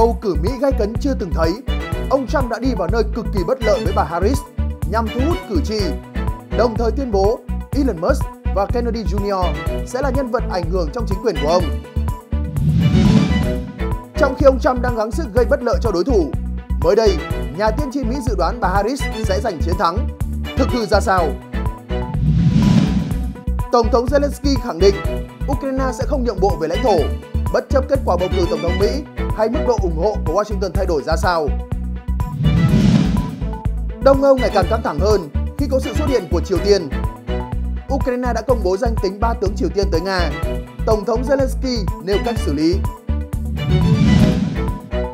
bầu cử Mỹ gay cấn chưa từng thấy, ông Trump đã đi vào nơi cực kỳ bất lợi với bà Harris nhằm thu hút cử tri, đồng thời tuyên bố Elon Musk và Kennedy Jr. sẽ là nhân vật ảnh hưởng trong chính quyền của ông. Trong khi ông Trump đang gắng sức gây bất lợi cho đối thủ, mới đây, nhà tiên tri Mỹ dự đoán bà Harris sẽ giành chiến thắng. Thực hư ra sao? Tổng thống Zelensky khẳng định Ukraine sẽ không nhượng bộ về lãnh thổ bất chấp kết quả bầu cử tổng thống Mỹ hay mức độ ủng hộ của Washington thay đổi ra sao. Đông Âu ngày càng căng thẳng hơn khi có sự xuất hiện của Triều Tiên. Ukraine đã công bố danh tính ba tướng Triều Tiên tới Nga. Tổng thống Zelensky nêu cách xử lý.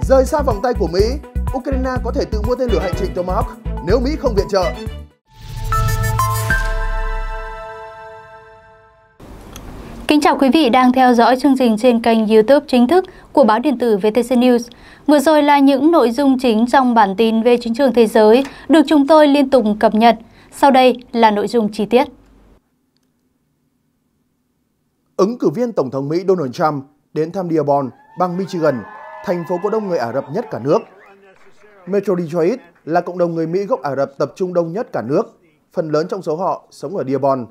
Rời xa vòng tay của Mỹ, Ukraine có thể tự mua tên lửa hành trình Tomahawk nếu Mỹ không viện trợ. Kính chào quý vị đang theo dõi chương trình trên kênh YouTube chính thức của báo điện tử VTC News. Vừa rồi là những nội dung chính trong bản tin về chính trường thế giới được chúng tôi liên tục cập nhật. Sau đây là nội dung chi tiết. Ứng cử viên Tổng thống Mỹ Donald Trump đến thăm Dearborn, bang Michigan, thành phố có đông người Ả Rập nhất cả nước. Metro Detroit là cộng đồng người Mỹ gốc Ả Rập tập trung đông nhất cả nước. Phần lớn trong số họ sống ở Dearborn,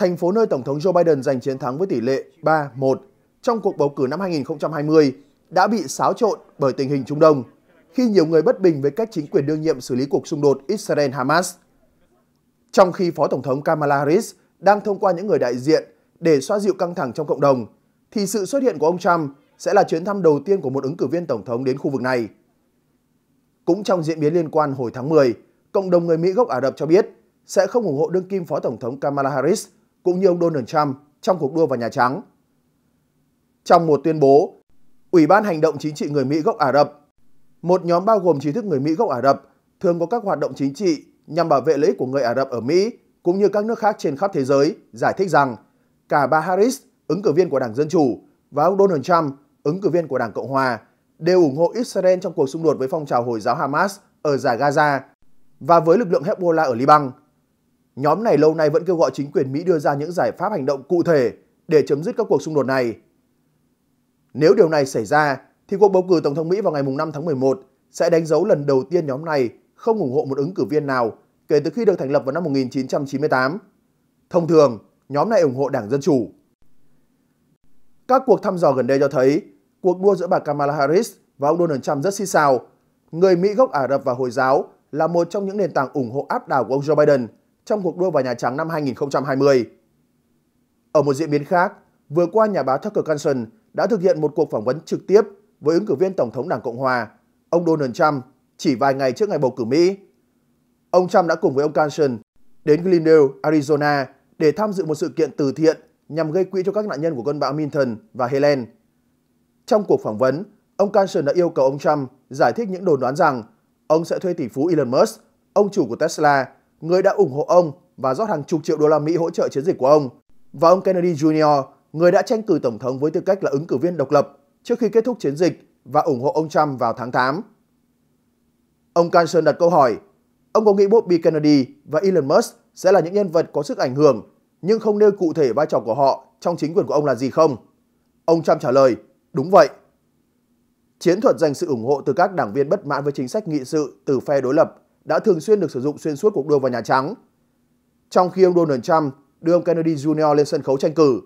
thành phố nơi Tổng thống Joe Biden giành chiến thắng với tỷ lệ 3-1 trong cuộc bầu cử năm 2020 đã bị xáo trộn bởi tình hình Trung Đông, khi nhiều người bất bình với cách chính quyền đương nhiệm xử lý cuộc xung đột Israel-Hamas. Trong khi Phó Tổng thống Kamala Harris đang thông qua những người đại diện để xoa dịu căng thẳng trong cộng đồng, thì sự xuất hiện của ông Trump sẽ là chuyến thăm đầu tiên của một ứng cử viên Tổng thống đến khu vực này. Cũng trong diễn biến liên quan hồi tháng 10, cộng đồng người Mỹ gốc Ả Rập cho biết sẽ không ủng hộ đương kim Phó Tổng thống Kamala Harris – cũng như ông Donald Trump trong cuộc đua vào Nhà Trắng. Trong một tuyên bố, Ủy ban Hành động Chính trị người Mỹ gốc Ả Rập, một nhóm bao gồm trí thức người Mỹ gốc Ả Rập, thường có các hoạt động chính trị nhằm bảo vệ lợi ích của người Ả Rập ở Mỹ cũng như các nước khác trên khắp thế giới, giải thích rằng cả bà Harris, ứng cử viên của Đảng Dân Chủ, và ông Donald Trump, ứng cử viên của Đảng Cộng Hòa, đều ủng hộ Israel trong cuộc xung đột với phong trào Hồi giáo Hamas ở giải Gaza và với lực lượng Hezbollah ở Liban. Nhóm này lâu nay vẫn kêu gọi chính quyền Mỹ đưa ra những giải pháp hành động cụ thể để chấm dứt các cuộc xung đột này. Nếu điều này xảy ra, thì cuộc bầu cử Tổng thống Mỹ vào ngày 5 tháng 11 sẽ đánh dấu lần đầu tiên nhóm này không ủng hộ một ứng cử viên nào kể từ khi được thành lập vào năm 1998. Thông thường, nhóm này ủng hộ Đảng Dân Chủ. Các cuộc thăm dò gần đây cho thấy cuộc đua giữa bà Kamala Harris và ông Donald Trump rất xì xào. Người Mỹ gốc Ả Rập và Hồi giáo là một trong những nền tảng ủng hộ áp đảo của ông Joe Biden – trong cuộc đua vào Nhà Trắng năm 2020. Ở một diễn biến khác, vừa qua nhà báo Tucker Carlson đã thực hiện một cuộc phỏng vấn trực tiếp với ứng cử viên Tổng thống Đảng Cộng Hòa, ông Donald Trump, chỉ vài ngày trước ngày bầu cử Mỹ. Ông Trump đã cùng với ông Carlson đến Glendale, Arizona để tham dự một sự kiện từ thiện nhằm gây quỹ cho các nạn nhân của cơn bão Minton và Helen. Trong cuộc phỏng vấn, ông Carlson đã yêu cầu ông Trump giải thích những đồn đoán rằng ông sẽ thuê tỷ phú Elon Musk, ông chủ của Tesla, người đã ủng hộ ông và rót hàng chục triệu đô la Mỹ hỗ trợ chiến dịch của ông, và ông Kennedy Jr., người đã tranh cử tổng thống với tư cách là ứng cử viên độc lập trước khi kết thúc chiến dịch và ủng hộ ông Trump vào tháng 8. Ông Carson đặt câu hỏi, ông có nghĩ Bobby Kennedy và Elon Musk sẽ là những nhân vật có sức ảnh hưởng nhưng không nêu cụ thể vai trò của họ trong chính quyền của ông là gì không? Ông Trump trả lời, đúng vậy. Chiến thuật dành sự ủng hộ từ các đảng viên bất mãn với chính sách nghị sự từ phe đối lập đã thường xuyên được sử dụng xuyên suốt cuộc đua vào Nhà Trắng. Trong khi ông Donald Trump đưa ông Kennedy Jr. lên sân khấu tranh cử,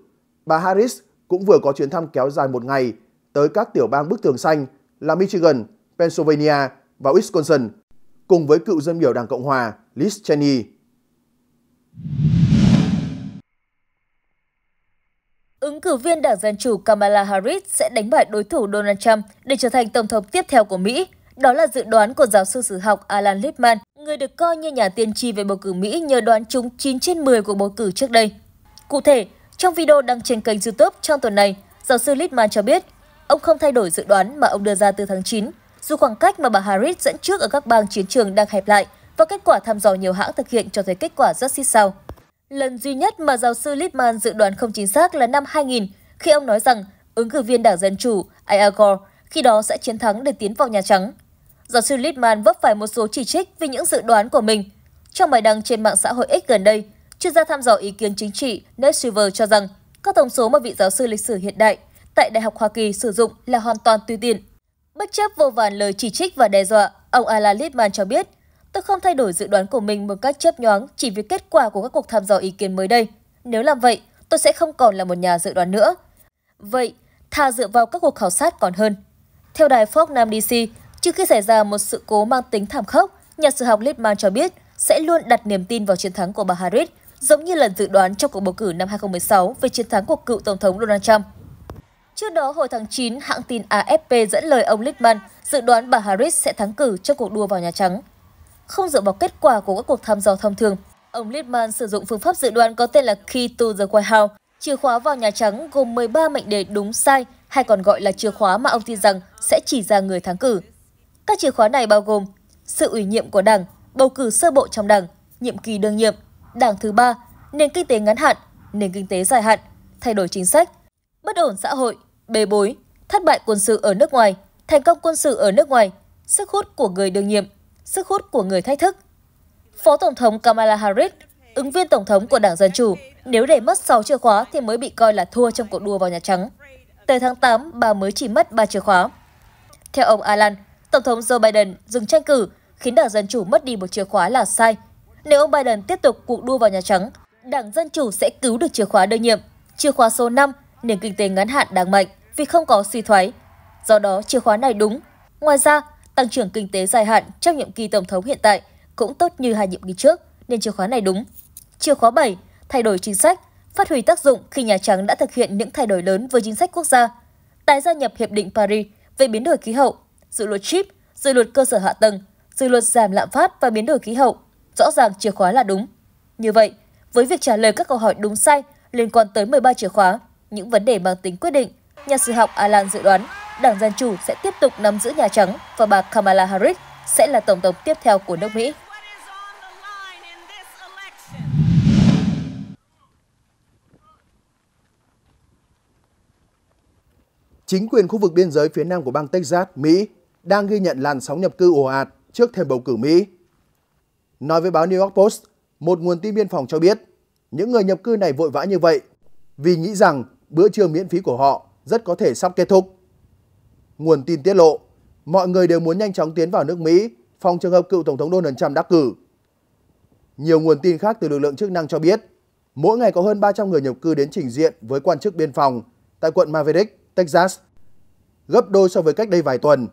bà Harris cũng vừa có chuyến thăm kéo dài một ngày tới các tiểu bang bức tường xanh là Michigan, Pennsylvania và Wisconsin, cùng với cựu dân biểu Đảng Cộng Hòa Liz Cheney. Ứng cử viên Đảng Dân Chủ Kamala Harris sẽ đánh bại đối thủ Donald Trump để trở thành Tổng thống tiếp theo của Mỹ – đó là dự đoán của giáo sư sử học Alan Lippmann, người được coi như nhà tiên tri về bầu cử Mỹ nhờ đoán trúng 9 trên 10 của bầu cử trước đây. Cụ thể, trong video đăng trên kênh YouTube trong tuần này, giáo sư Lippmann cho biết ông không thay đổi dự đoán mà ông đưa ra từ tháng 9, dù khoảng cách mà bà Harris dẫn trước ở các bang chiến trường đang hẹp lại và kết quả thăm dò nhiều hãng thực hiện cho thấy kết quả rất xích sao. Lần duy nhất mà giáo sư Lippmann dự đoán không chính xác là năm 2000, khi ông nói rằng ứng cử viên Đảng Dân Chủ, Al Gore, khi đó sẽ chiến thắng để tiến vào Nhà Trắng. Giáo sư Littman vấp phải một số chỉ trích vì những dự đoán của mình. Trong bài đăng trên mạng xã hội X gần đây, chuyên gia tham dò ý kiến chính trị Ned Silver cho rằng các thông số mà vị giáo sư lịch sử hiện đại tại Đại học Hoa Kỳ sử dụng là hoàn toàn tùy tiện. Bất chấp vô vàn lời chỉ trích và đe dọa, ông Alan Littman cho biết, tôi không thay đổi dự đoán của mình một cách chớp nhoáng chỉ vì kết quả của các cuộc thăm dò ý kiến mới đây. Nếu làm vậy, tôi sẽ không còn là một nhà dự đoán nữa. Vậy, thà dựa vào các cuộc khảo sát còn hơn. Theo đài Fox Nam DC, Trước khi xảy ra một sự cố mang tính thảm khốc, nhà sử học Littman cho biết sẽ luôn đặt niềm tin vào chiến thắng của bà Harris, giống như lần dự đoán trong cuộc bầu cử năm 2016 về chiến thắng của cựu Tổng thống Donald Trump. Trước đó, hồi tháng 9, hãng tin AFP dẫn lời ông Littman dự đoán bà Harris sẽ thắng cử trong cuộc đua vào Nhà Trắng. Không dựa vào kết quả của các cuộc thăm dò thông thường, ông Littman sử dụng phương pháp dự đoán có tên là Key to the White House, chìa khóa vào Nhà Trắng gồm 13 mệnh đề đúng sai hay còn gọi là chìa khóa mà ông tin rằng sẽ chỉ ra người thắng cử. Các chìa khóa này bao gồm sự ủy nhiệm của Đảng, bầu cử sơ bộ trong Đảng, nhiệm kỳ đương nhiệm, Đảng thứ ba, nền kinh tế ngắn hạn, nền kinh tế dài hạn, thay đổi chính sách, bất ổn xã hội, bê bối, thất bại quân sự ở nước ngoài, thành công quân sự ở nước ngoài, sức hút của người đương nhiệm, sức hút của người thách thức. Phó Tổng thống Kamala Harris, ứng viên Tổng thống của Đảng Dân Chủ, nếu để mất 6 chìa khóa thì mới bị coi là thua trong cuộc đua vào Nhà Trắng. Tới tháng 8, bà mới chỉ mất 3 chìa khóa. Theo ông Alan, Tổng thống Joe Biden dừng tranh cử khiến đảng Dân Chủ mất đi một chìa khóa là sai. Nếu ông Biden tiếp tục cuộc đua vào Nhà Trắng, đảng Dân Chủ sẽ cứu được chìa khóa đương nhiệm, chìa khóa số 5, nền kinh tế ngắn hạn đáng mạnh vì không có suy thoái. Do đó, chìa khóa này đúng. Ngoài ra, tăng trưởng kinh tế dài hạn trong nhiệm kỳ Tổng thống hiện tại cũng tốt như hai nhiệm kỳ trước, nên chìa khóa này đúng. Chìa khóa 7, thay đổi chính sách, phát huy tác dụng khi Nhà Trắng đã thực hiện những thay đổi lớn với chính sách quốc gia. Tái gia nhập Hiệp định Paris về biến đổi khí hậu dự luật chip, dự luật cơ sở hạ tầng, dự luật giảm lạm phát và biến đổi khí hậu. Rõ ràng chìa khóa là đúng. Như vậy, với việc trả lời các câu hỏi đúng sai liên quan tới 13 chìa khóa, những vấn đề mang tính quyết định, nhà sử học Alan dự đoán Đảng Dân Chủ sẽ tiếp tục nắm giữ Nhà Trắng và bà Kamala Harris sẽ là Tổng thống tiếp theo của nước Mỹ. Chính quyền khu vực biên giới phía nam của bang Texas, Mỹ đang ghi nhận làn sóng nhập cư ồ ạt trước thềm bầu cử Mỹ. Nói với báo New York Post, một nguồn tin biên phòng cho biết, những người nhập cư này vội vã như vậy vì nghĩ rằng bữa trưa miễn phí của họ rất có thể sắp kết thúc. Nguồn tin tiết lộ, mọi người đều muốn nhanh chóng tiến vào nước Mỹ phòng trường hợp cựu Tổng thống Donald Trump đắc cử. Nhiều nguồn tin khác từ lực lượng chức năng cho biết, mỗi ngày có hơn 300 người nhập cư đến trình diện với quan chức biên phòng tại quận Maverick, Texas, gấp đôi so với cách đây vài tuần.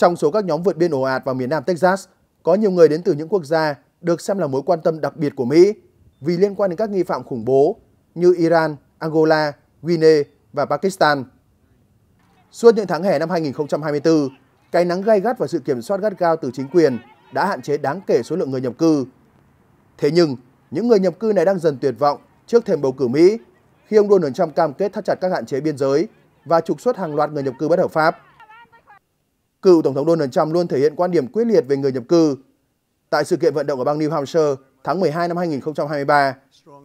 Trong số các nhóm vượt biên ồ ạt vào miền Nam Texas, có nhiều người đến từ những quốc gia được xem là mối quan tâm đặc biệt của Mỹ vì liên quan đến các nghi phạm khủng bố như Iran, Angola, Guinea và Pakistan. Suốt những tháng hè năm 2024, cái nắng gay gắt và sự kiểm soát gắt gao từ chính quyền đã hạn chế đáng kể số lượng người nhập cư. Thế nhưng, những người nhập cư này đang dần tuyệt vọng trước thềm bầu cử Mỹ khi ông Donald Trump cam kết thắt chặt các hạn chế biên giới và trục xuất hàng loạt người nhập cư bất hợp pháp cựu Tổng thống Donald Trump luôn thể hiện quan điểm quyết liệt về người nhập cư. Tại sự kiện vận động ở bang New Hampshire tháng 12 năm 2023,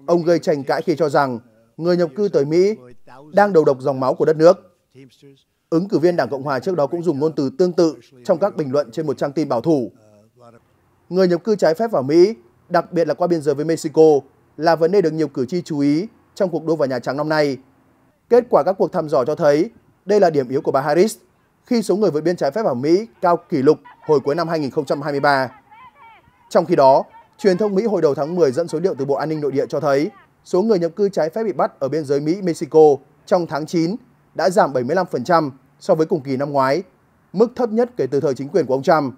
ông gây tranh cãi khi cho rằng người nhập cư tới Mỹ đang đầu độc dòng máu của đất nước. Ứng cử viên Đảng Cộng Hòa trước đó cũng dùng ngôn từ tương tự trong các bình luận trên một trang tin bảo thủ. Người nhập cư trái phép vào Mỹ, đặc biệt là qua biên giới với Mexico, là vấn đề được nhiều cử tri chú ý trong cuộc đua vào Nhà Trắng năm nay. Kết quả các cuộc thăm dò cho thấy đây là điểm yếu của bà Harris khi số người vượt biên trái phép vào Mỹ cao kỷ lục hồi cuối năm 2023. Trong khi đó, truyền thông Mỹ hồi đầu tháng 10 dẫn số liệu từ Bộ An ninh Nội địa cho thấy số người nhập cư trái phép bị bắt ở biên giới Mỹ-Mexico trong tháng 9 đã giảm 75% so với cùng kỳ năm ngoái, mức thấp nhất kể từ thời chính quyền của ông Trump.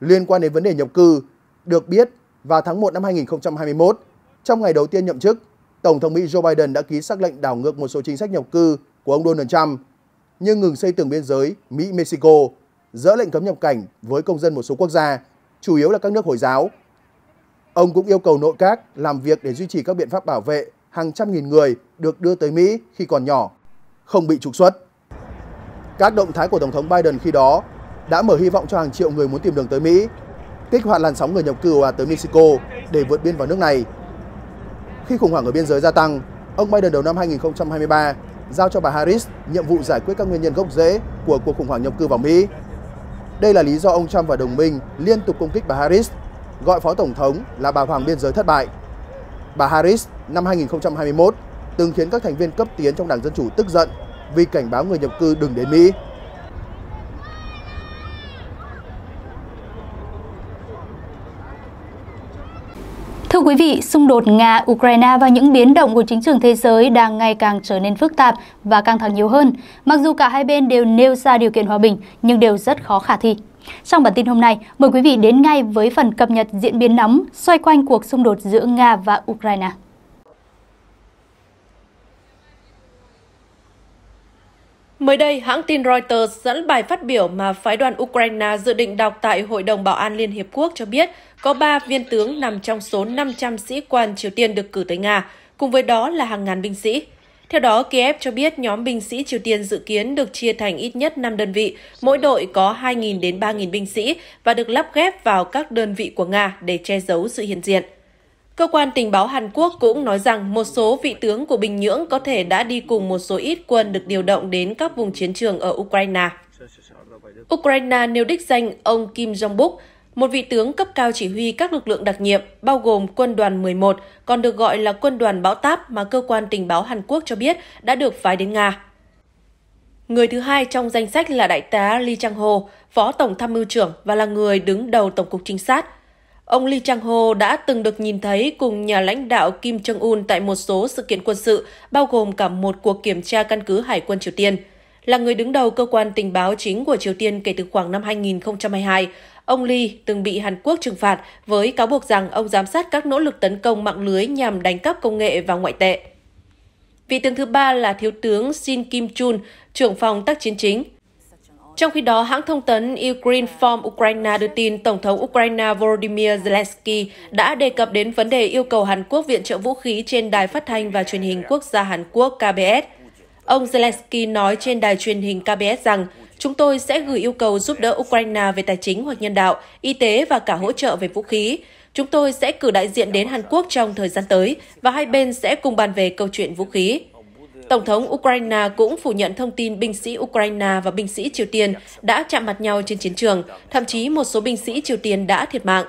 Liên quan đến vấn đề nhập cư, được biết vào tháng 1 năm 2021, trong ngày đầu tiên nhậm chức, Tổng thống Mỹ Joe Biden đã ký sắc lệnh đảo ngược một số chính sách nhập cư của ông Donald Trump như ngừng xây tường biên giới Mỹ-Mexico, dỡ lệnh cấm nhập cảnh với công dân một số quốc gia, chủ yếu là các nước Hồi giáo. Ông cũng yêu cầu nội các làm việc để duy trì các biện pháp bảo vệ hàng trăm nghìn người được đưa tới Mỹ khi còn nhỏ, không bị trục xuất. Các động thái của Tổng thống Biden khi đó đã mở hy vọng cho hàng triệu người muốn tìm đường tới Mỹ, kích hoạt làn sóng người nhập cư hòa tới Mexico để vượt biên vào nước này. Khi khủng hoảng ở biên giới gia tăng, ông Biden đầu năm 2023 giao cho bà Harris nhiệm vụ giải quyết các nguyên nhân gốc rễ của cuộc khủng hoảng nhập cư vào Mỹ. Đây là lý do ông Trump và đồng minh liên tục công kích bà Harris, gọi Phó Tổng thống là bà Hoàng biên giới thất bại. Bà Harris năm 2021 từng khiến các thành viên cấp tiến trong Đảng Dân Chủ tức giận vì cảnh báo người nhập cư đừng đến Mỹ. quý vị, xung đột Nga-Ukraine và những biến động của chính trường thế giới đang ngày càng trở nên phức tạp và căng thẳng nhiều hơn. Mặc dù cả hai bên đều nêu ra điều kiện hòa bình, nhưng đều rất khó khả thi. Trong bản tin hôm nay, mời quý vị đến ngay với phần cập nhật diễn biến nóng xoay quanh cuộc xung đột giữa Nga và Ukraine. Mới đây, hãng tin Reuters dẫn bài phát biểu mà phái đoàn Ukraine dự định đọc tại Hội đồng Bảo an Liên Hiệp Quốc cho biết có 3 viên tướng nằm trong số 500 sĩ quan Triều Tiên được cử tới Nga, cùng với đó là hàng ngàn binh sĩ. Theo đó, Kiev cho biết nhóm binh sĩ Triều Tiên dự kiến được chia thành ít nhất 5 đơn vị, mỗi đội có 2.000 đến 3.000 binh sĩ và được lắp ghép vào các đơn vị của Nga để che giấu sự hiện diện. Cơ quan tình báo Hàn Quốc cũng nói rằng một số vị tướng của Bình Nhưỡng có thể đã đi cùng một số ít quân được điều động đến các vùng chiến trường ở Ukraine. Ukraine nêu đích danh ông Kim Jong-buk, một vị tướng cấp cao chỉ huy các lực lượng đặc nhiệm, bao gồm quân đoàn 11, còn được gọi là quân đoàn bão táp mà cơ quan tình báo Hàn Quốc cho biết đã được phái đến Nga. Người thứ hai trong danh sách là đại tá Lee Chang-ho, phó tổng tham mưu trưởng và là người đứng đầu Tổng cục Trinh sát – Ông Lee Chang-ho đã từng được nhìn thấy cùng nhà lãnh đạo Kim Jong-un tại một số sự kiện quân sự, bao gồm cả một cuộc kiểm tra căn cứ Hải quân Triều Tiên. Là người đứng đầu cơ quan tình báo chính của Triều Tiên kể từ khoảng năm 2022, ông Lee từng bị Hàn Quốc trừng phạt với cáo buộc rằng ông giám sát các nỗ lực tấn công mạng lưới nhằm đánh cắp công nghệ và ngoại tệ. Vị tướng thứ ba là Thiếu tướng Shin Kim Chun, trưởng phòng tác chiến chính – trong khi đó, hãng thông tấn Ukrinform Ukraine đưa tin Tổng thống Ukraine Volodymyr Zelensky đã đề cập đến vấn đề yêu cầu Hàn Quốc viện trợ vũ khí trên đài phát thanh và truyền hình quốc gia Hàn Quốc KBS. Ông Zelensky nói trên đài truyền hình KBS rằng chúng tôi sẽ gửi yêu cầu giúp đỡ Ukraine về tài chính hoặc nhân đạo, y tế và cả hỗ trợ về vũ khí. Chúng tôi sẽ cử đại diện đến Hàn Quốc trong thời gian tới và hai bên sẽ cùng bàn về câu chuyện vũ khí. Tổng thống Ukraine cũng phủ nhận thông tin binh sĩ Ukraine và binh sĩ Triều Tiên đã chạm mặt nhau trên chiến trường, thậm chí một số binh sĩ Triều Tiên đã thiệt mạng.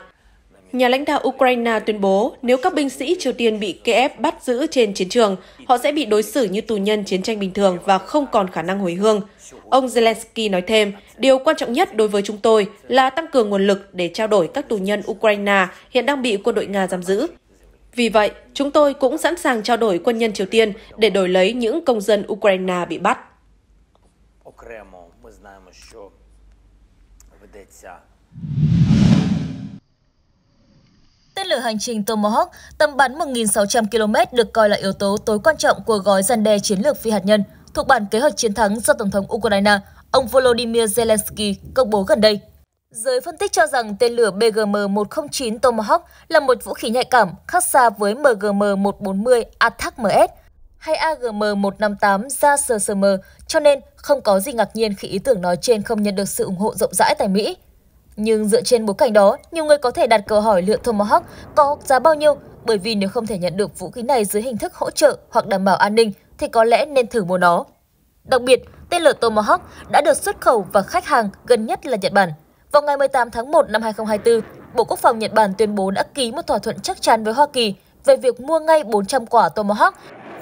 Nhà lãnh đạo Ukraine tuyên bố nếu các binh sĩ Triều Tiên bị Kiev bắt giữ trên chiến trường, họ sẽ bị đối xử như tù nhân chiến tranh bình thường và không còn khả năng hồi hương. Ông Zelensky nói thêm, điều quan trọng nhất đối với chúng tôi là tăng cường nguồn lực để trao đổi các tù nhân Ukraine hiện đang bị quân đội Nga giam giữ. Vì vậy, chúng tôi cũng sẵn sàng trao đổi quân nhân Triều Tiên để đổi lấy những công dân Ukraine bị bắt. Tên lửa hành trình Tomahawk tầm bắn 1.600 km được coi là yếu tố tối quan trọng của gói gian đe chiến lược phi hạt nhân thuộc bản kế hoạch chiến thắng do Tổng thống Ukraine, ông Volodymyr Zelensky công bố gần đây. Giới phân tích cho rằng tên lửa BGM-109 Tomahawk là một vũ khí nhạy cảm khác xa với MGM-140 ATAC-MS hay AGM-158 JASSM, cho nên không có gì ngạc nhiên khi ý tưởng nói trên không nhận được sự ủng hộ rộng rãi tại Mỹ. Nhưng dựa trên bối cảnh đó, nhiều người có thể đặt câu hỏi liệu Tomahawk có giá bao nhiêu, bởi vì nếu không thể nhận được vũ khí này dưới hình thức hỗ trợ hoặc đảm bảo an ninh thì có lẽ nên thử mua nó. Đặc biệt, tên lửa Tomahawk đã được xuất khẩu và khách hàng gần nhất là Nhật Bản – vào ngày 18 tháng 1 năm 2024, Bộ Quốc phòng Nhật Bản tuyên bố đã ký một thỏa thuận chắc chắn với Hoa Kỳ về việc mua ngay 400 quả Tomahawk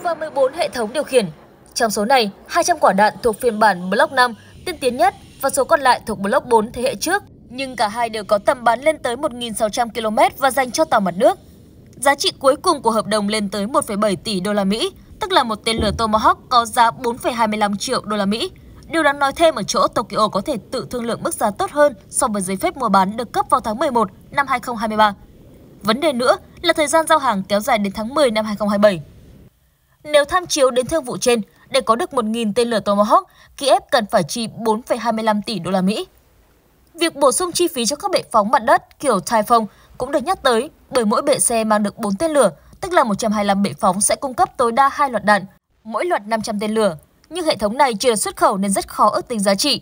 và 14 hệ thống điều khiển. Trong số này, 200 quả đạn thuộc phiên bản Block 5 tiên tiến nhất và số còn lại thuộc Block 4 thế hệ trước, nhưng cả hai đều có tầm bắn lên tới 1.600 km và dành cho tàu mặt nước. Giá trị cuối cùng của hợp đồng lên tới 1,7 tỷ đô la Mỹ, tức là một tên lửa Tomahawk có giá 4,25 triệu đô la Mỹ. Điều đáng nói thêm ở chỗ Tokyo có thể tự thương lượng mức giá tốt hơn so với giấy phép mua bán được cấp vào tháng 11 năm 2023. Vấn đề nữa là thời gian giao hàng kéo dài đến tháng 10 năm 2027. Nếu tham chiếu đến thương vụ trên, để có được 1.000 tên lửa Tomahawk, Kiev cần phải chi 4,25 tỷ đô la Mỹ. Việc bổ sung chi phí cho các bệ phóng mặt đất kiểu Typhoon cũng được nhắc tới bởi mỗi bệ xe mang được 4 tên lửa, tức là 125 bệ phóng sẽ cung cấp tối đa hai loạt đạn, mỗi loạt 500 tên lửa nhưng hệ thống này chưa xuất khẩu nên rất khó ước tính giá trị.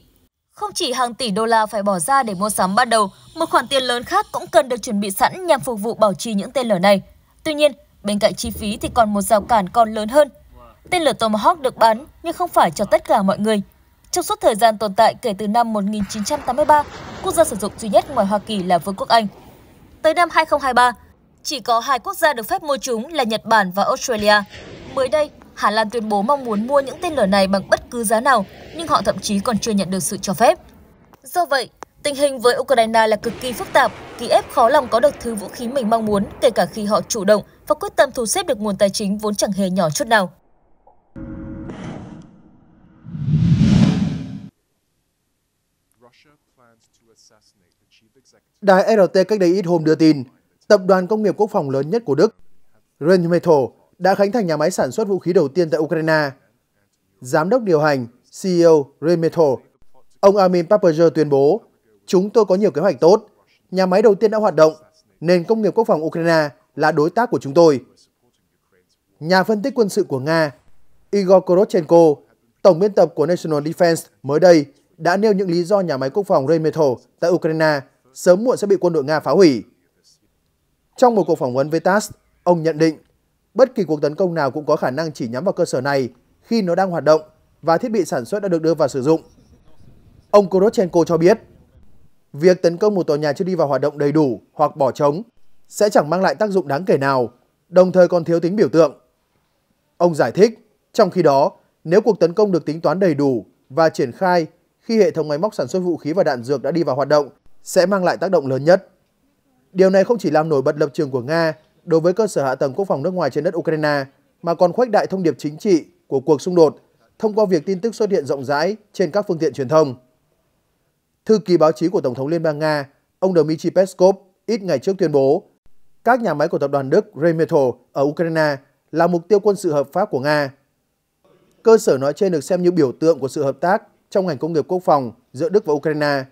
Không chỉ hàng tỷ đô la phải bỏ ra để mua sắm ban đầu, một khoản tiền lớn khác cũng cần được chuẩn bị sẵn nhằm phục vụ bảo trì những tên lửa này. Tuy nhiên, bên cạnh chi phí thì còn một rào cản còn lớn hơn. Tên lửa Tomahawk được bán nhưng không phải cho tất cả mọi người. Trong suốt thời gian tồn tại kể từ năm 1983, quốc gia sử dụng duy nhất ngoài Hoa Kỳ là Vương quốc Anh. Tới năm 2023, chỉ có hai quốc gia được phép mua chúng là Nhật Bản và Australia. Mới đây, Hà Lan tuyên bố mong muốn mua những tên lửa này bằng bất cứ giá nào, nhưng họ thậm chí còn chưa nhận được sự cho phép. Do vậy, tình hình với Ukraine là cực kỳ phức tạp, Kiev khó lòng có được thứ vũ khí mình mong muốn, kể cả khi họ chủ động và quyết tâm thu xếp được nguồn tài chính vốn chẳng hề nhỏ chút nào. Đài RT cách đây ít hôm đưa tin, tập đoàn công nghiệp quốc phòng lớn nhất của Đức, Rheinmetall, đã khánh thành nhà máy sản xuất vũ khí đầu tiên tại Ukraine. Giám đốc điều hành CEO Rheinmetall, ông Armin Papperger tuyên bố, chúng tôi có nhiều kế hoạch tốt, nhà máy đầu tiên đã hoạt động, nền công nghiệp quốc phòng Ukraine là đối tác của chúng tôi. Nhà phân tích quân sự của Nga, Igor Korotchenko, tổng biên tập của National Defense mới đây đã nêu những lý do nhà máy quốc phòng Rheinmetall tại Ukraine sớm muộn sẽ bị quân đội Nga phá hủy. Trong một cuộc phỏng vấn với TASS, ông nhận định Bất kỳ cuộc tấn công nào cũng có khả năng chỉ nhắm vào cơ sở này khi nó đang hoạt động và thiết bị sản xuất đã được đưa vào sử dụng. Ông Korochenko cho biết, việc tấn công một tòa nhà chưa đi vào hoạt động đầy đủ hoặc bỏ trống sẽ chẳng mang lại tác dụng đáng kể nào, đồng thời còn thiếu tính biểu tượng. Ông giải thích, trong khi đó, nếu cuộc tấn công được tính toán đầy đủ và triển khai khi hệ thống máy móc sản xuất vũ khí và đạn dược đã đi vào hoạt động sẽ mang lại tác động lớn nhất. Điều này không chỉ làm nổi bật lập trường của Nga đối với cơ sở hạ tầng quốc phòng nước ngoài trên đất Ukraine, mà còn khuếch đại thông điệp chính trị của cuộc xung đột thông qua việc tin tức xuất hiện rộng rãi trên các phương tiện truyền thông. Thư ký báo chí của Tổng thống Liên bang Nga, ông Dmitry Peskov ít ngày trước tuyên bố các nhà máy của tập đoàn Đức Rheinmetall ở Ukraine là mục tiêu quân sự hợp pháp của Nga. Cơ sở nói trên được xem như biểu tượng của sự hợp tác trong ngành công nghiệp quốc phòng giữa Đức và Ukraine.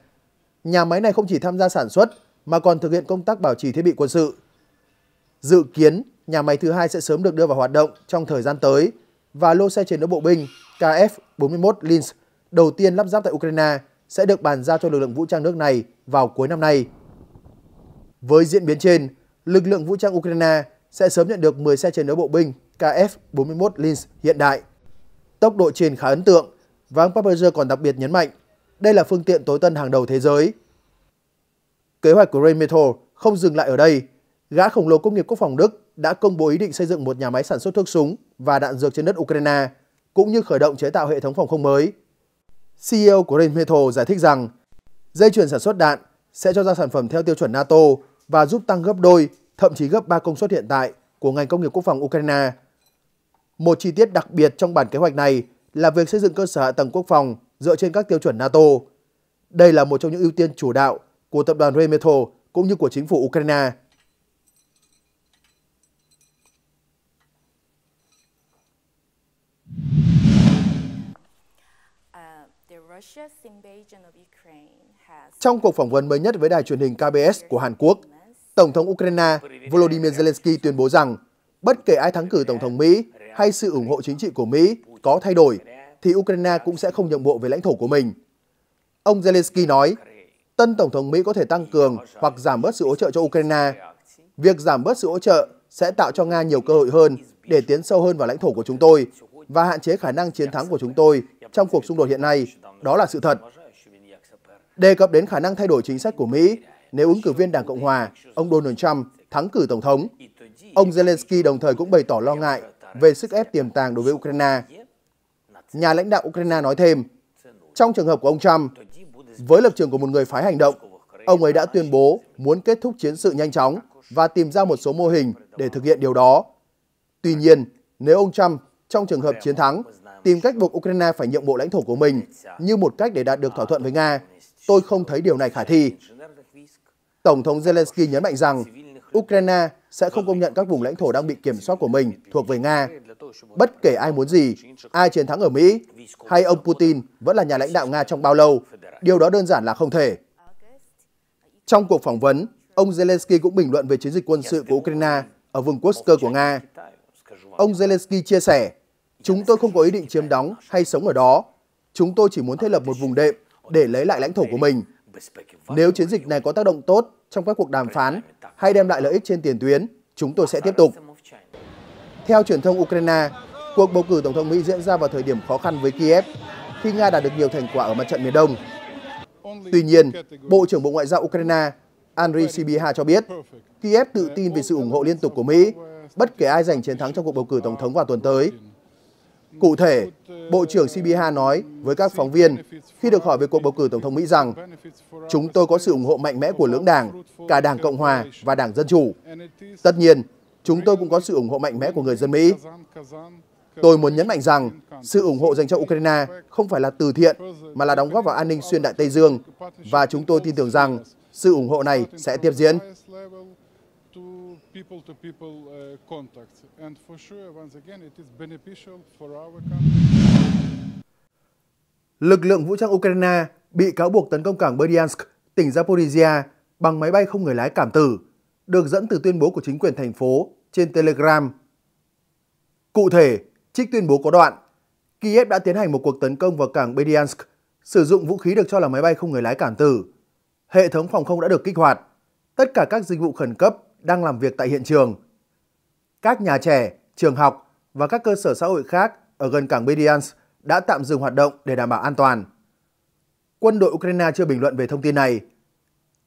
Nhà máy này không chỉ tham gia sản xuất mà còn thực hiện công tác bảo trì thiết bị quân sự. Dự kiến, nhà máy thứ hai sẽ sớm được đưa vào hoạt động trong thời gian tới và lô xe chiến đấu bộ binh KF-41 Linz đầu tiên lắp ráp tại Ukraine sẽ được bàn giao cho lực lượng vũ trang nước này vào cuối năm nay. Với diễn biến trên, lực lượng vũ trang Ukraine sẽ sớm nhận được 10 xe chiến đấu bộ binh KF-41 Linz hiện đại. Tốc độ trên khá ấn tượng và ông Papperger còn đặc biệt nhấn mạnh đây là phương tiện tối tân hàng đầu thế giới. Kế hoạch của Rheinmetall không dừng lại ở đây gã khổng lồ công nghiệp quốc phòng Đức đã công bố ý định xây dựng một nhà máy sản xuất thuốc súng và đạn dược trên đất Ukraine, cũng như khởi động chế tạo hệ thống phòng không mới. CEO của Rheinmetall giải thích rằng dây chuyển sản xuất đạn sẽ cho ra sản phẩm theo tiêu chuẩn NATO và giúp tăng gấp đôi, thậm chí gấp 3 công suất hiện tại của ngành công nghiệp quốc phòng Ukraine. Một chi tiết đặc biệt trong bản kế hoạch này là việc xây dựng cơ sở hạ tầng quốc phòng dựa trên các tiêu chuẩn NATO. Đây là một trong những ưu tiên chủ đạo của tập đoàn Rheinmetall cũng như của chính phủ Ukraine. Trong cuộc phỏng vấn mới nhất với đài truyền hình KBS của Hàn Quốc, Tổng thống Ukraine Volodymyr Zelensky tuyên bố rằng bất kể ai thắng cử Tổng thống Mỹ hay sự ủng hộ chính trị của Mỹ có thay đổi, thì Ukraine cũng sẽ không nhượng bộ về lãnh thổ của mình. Ông Zelensky nói, tân Tổng thống Mỹ có thể tăng cường hoặc giảm bớt sự hỗ trợ cho Ukraine. Việc giảm bớt sự hỗ trợ sẽ tạo cho Nga nhiều cơ hội hơn để tiến sâu hơn vào lãnh thổ của chúng tôi và hạn chế khả năng chiến thắng của chúng tôi trong cuộc xung đột hiện nay. Đó là sự thật. Đề cập đến khả năng thay đổi chính sách của Mỹ nếu ứng cử viên Đảng Cộng Hòa, ông Donald Trump, thắng cử Tổng thống, ông Zelensky đồng thời cũng bày tỏ lo ngại về sức ép tiềm tàng đối với Ukraine. Nhà lãnh đạo Ukraine nói thêm, trong trường hợp của ông Trump, với lập trường của một người phái hành động, ông ấy đã tuyên bố muốn kết thúc chiến sự nhanh chóng và tìm ra một số mô hình để thực hiện điều đó. Tuy nhiên, nếu ông Trump trong trường hợp chiến thắng, tìm cách buộc Ukraine phải nhượng bộ lãnh thổ của mình như một cách để đạt được thỏa thuận với Nga. Tôi không thấy điều này khả thi. Tổng thống Zelensky nhấn mạnh rằng Ukraine sẽ không công nhận các vùng lãnh thổ đang bị kiểm soát của mình thuộc về Nga. Bất kể ai muốn gì, ai chiến thắng ở Mỹ, hay ông Putin vẫn là nhà lãnh đạo Nga trong bao lâu, điều đó đơn giản là không thể. Trong cuộc phỏng vấn, ông Zelensky cũng bình luận về chiến dịch quân sự của Ukraine ở vùng Kursk của Nga. Ông Zelensky chia sẻ, Chúng tôi không có ý định chiếm đóng hay sống ở đó. Chúng tôi chỉ muốn thiết lập một vùng đệm để lấy lại lãnh thổ của mình. Nếu chiến dịch này có tác động tốt trong các cuộc đàm phán hay đem lại lợi ích trên tiền tuyến, chúng tôi sẽ tiếp tục. Theo truyền thông Ukraine, cuộc bầu cử Tổng thống Mỹ diễn ra vào thời điểm khó khăn với Kiev khi Nga đạt được nhiều thành quả ở mặt trận miền Đông. Tuy nhiên, Bộ trưởng Bộ Ngoại giao Ukraine Andriy Sibiha cho biết, Kiev tự tin về sự ủng hộ liên tục của Mỹ, bất kể ai giành chiến thắng trong cuộc bầu cử Tổng thống vào tuần tới, Cụ thể, Bộ trưởng Sibiha nói với các phóng viên khi được hỏi về cuộc bầu cử Tổng thống Mỹ rằng chúng tôi có sự ủng hộ mạnh mẽ của lưỡng đảng, cả Đảng Cộng Hòa và Đảng Dân Chủ. Tất nhiên, chúng tôi cũng có sự ủng hộ mạnh mẽ của người dân Mỹ. Tôi muốn nhấn mạnh rằng sự ủng hộ dành cho Ukraine không phải là từ thiện mà là đóng góp vào an ninh xuyên Đại Tây Dương và chúng tôi tin tưởng rằng sự ủng hộ này sẽ tiếp diễn people-to-people uh, contacts. And for sure, once again, it is beneficial for our country. Lực lượng vũ trang Ukraine bị cáo buộc tấn công cảng Berdyansk, tỉnh Zaporizhia bằng máy bay không người lái cảm tử, được dẫn từ tuyên bố của chính quyền thành phố trên Telegram. Cụ thể, trích tuyên bố có đoạn, Kiev đã tiến hành một cuộc tấn công vào cảng Berdyansk, sử dụng vũ khí được cho là máy bay không người lái cảm tử. Hệ thống phòng không đã được kích hoạt. Tất cả các dịch vụ khẩn cấp đang làm việc tại hiện trường. Các nhà trẻ, trường học và các cơ sở xã hội khác ở gần cảng Bediansk đã tạm dừng hoạt động để đảm bảo an toàn. Quân đội Ukraine chưa bình luận về thông tin này.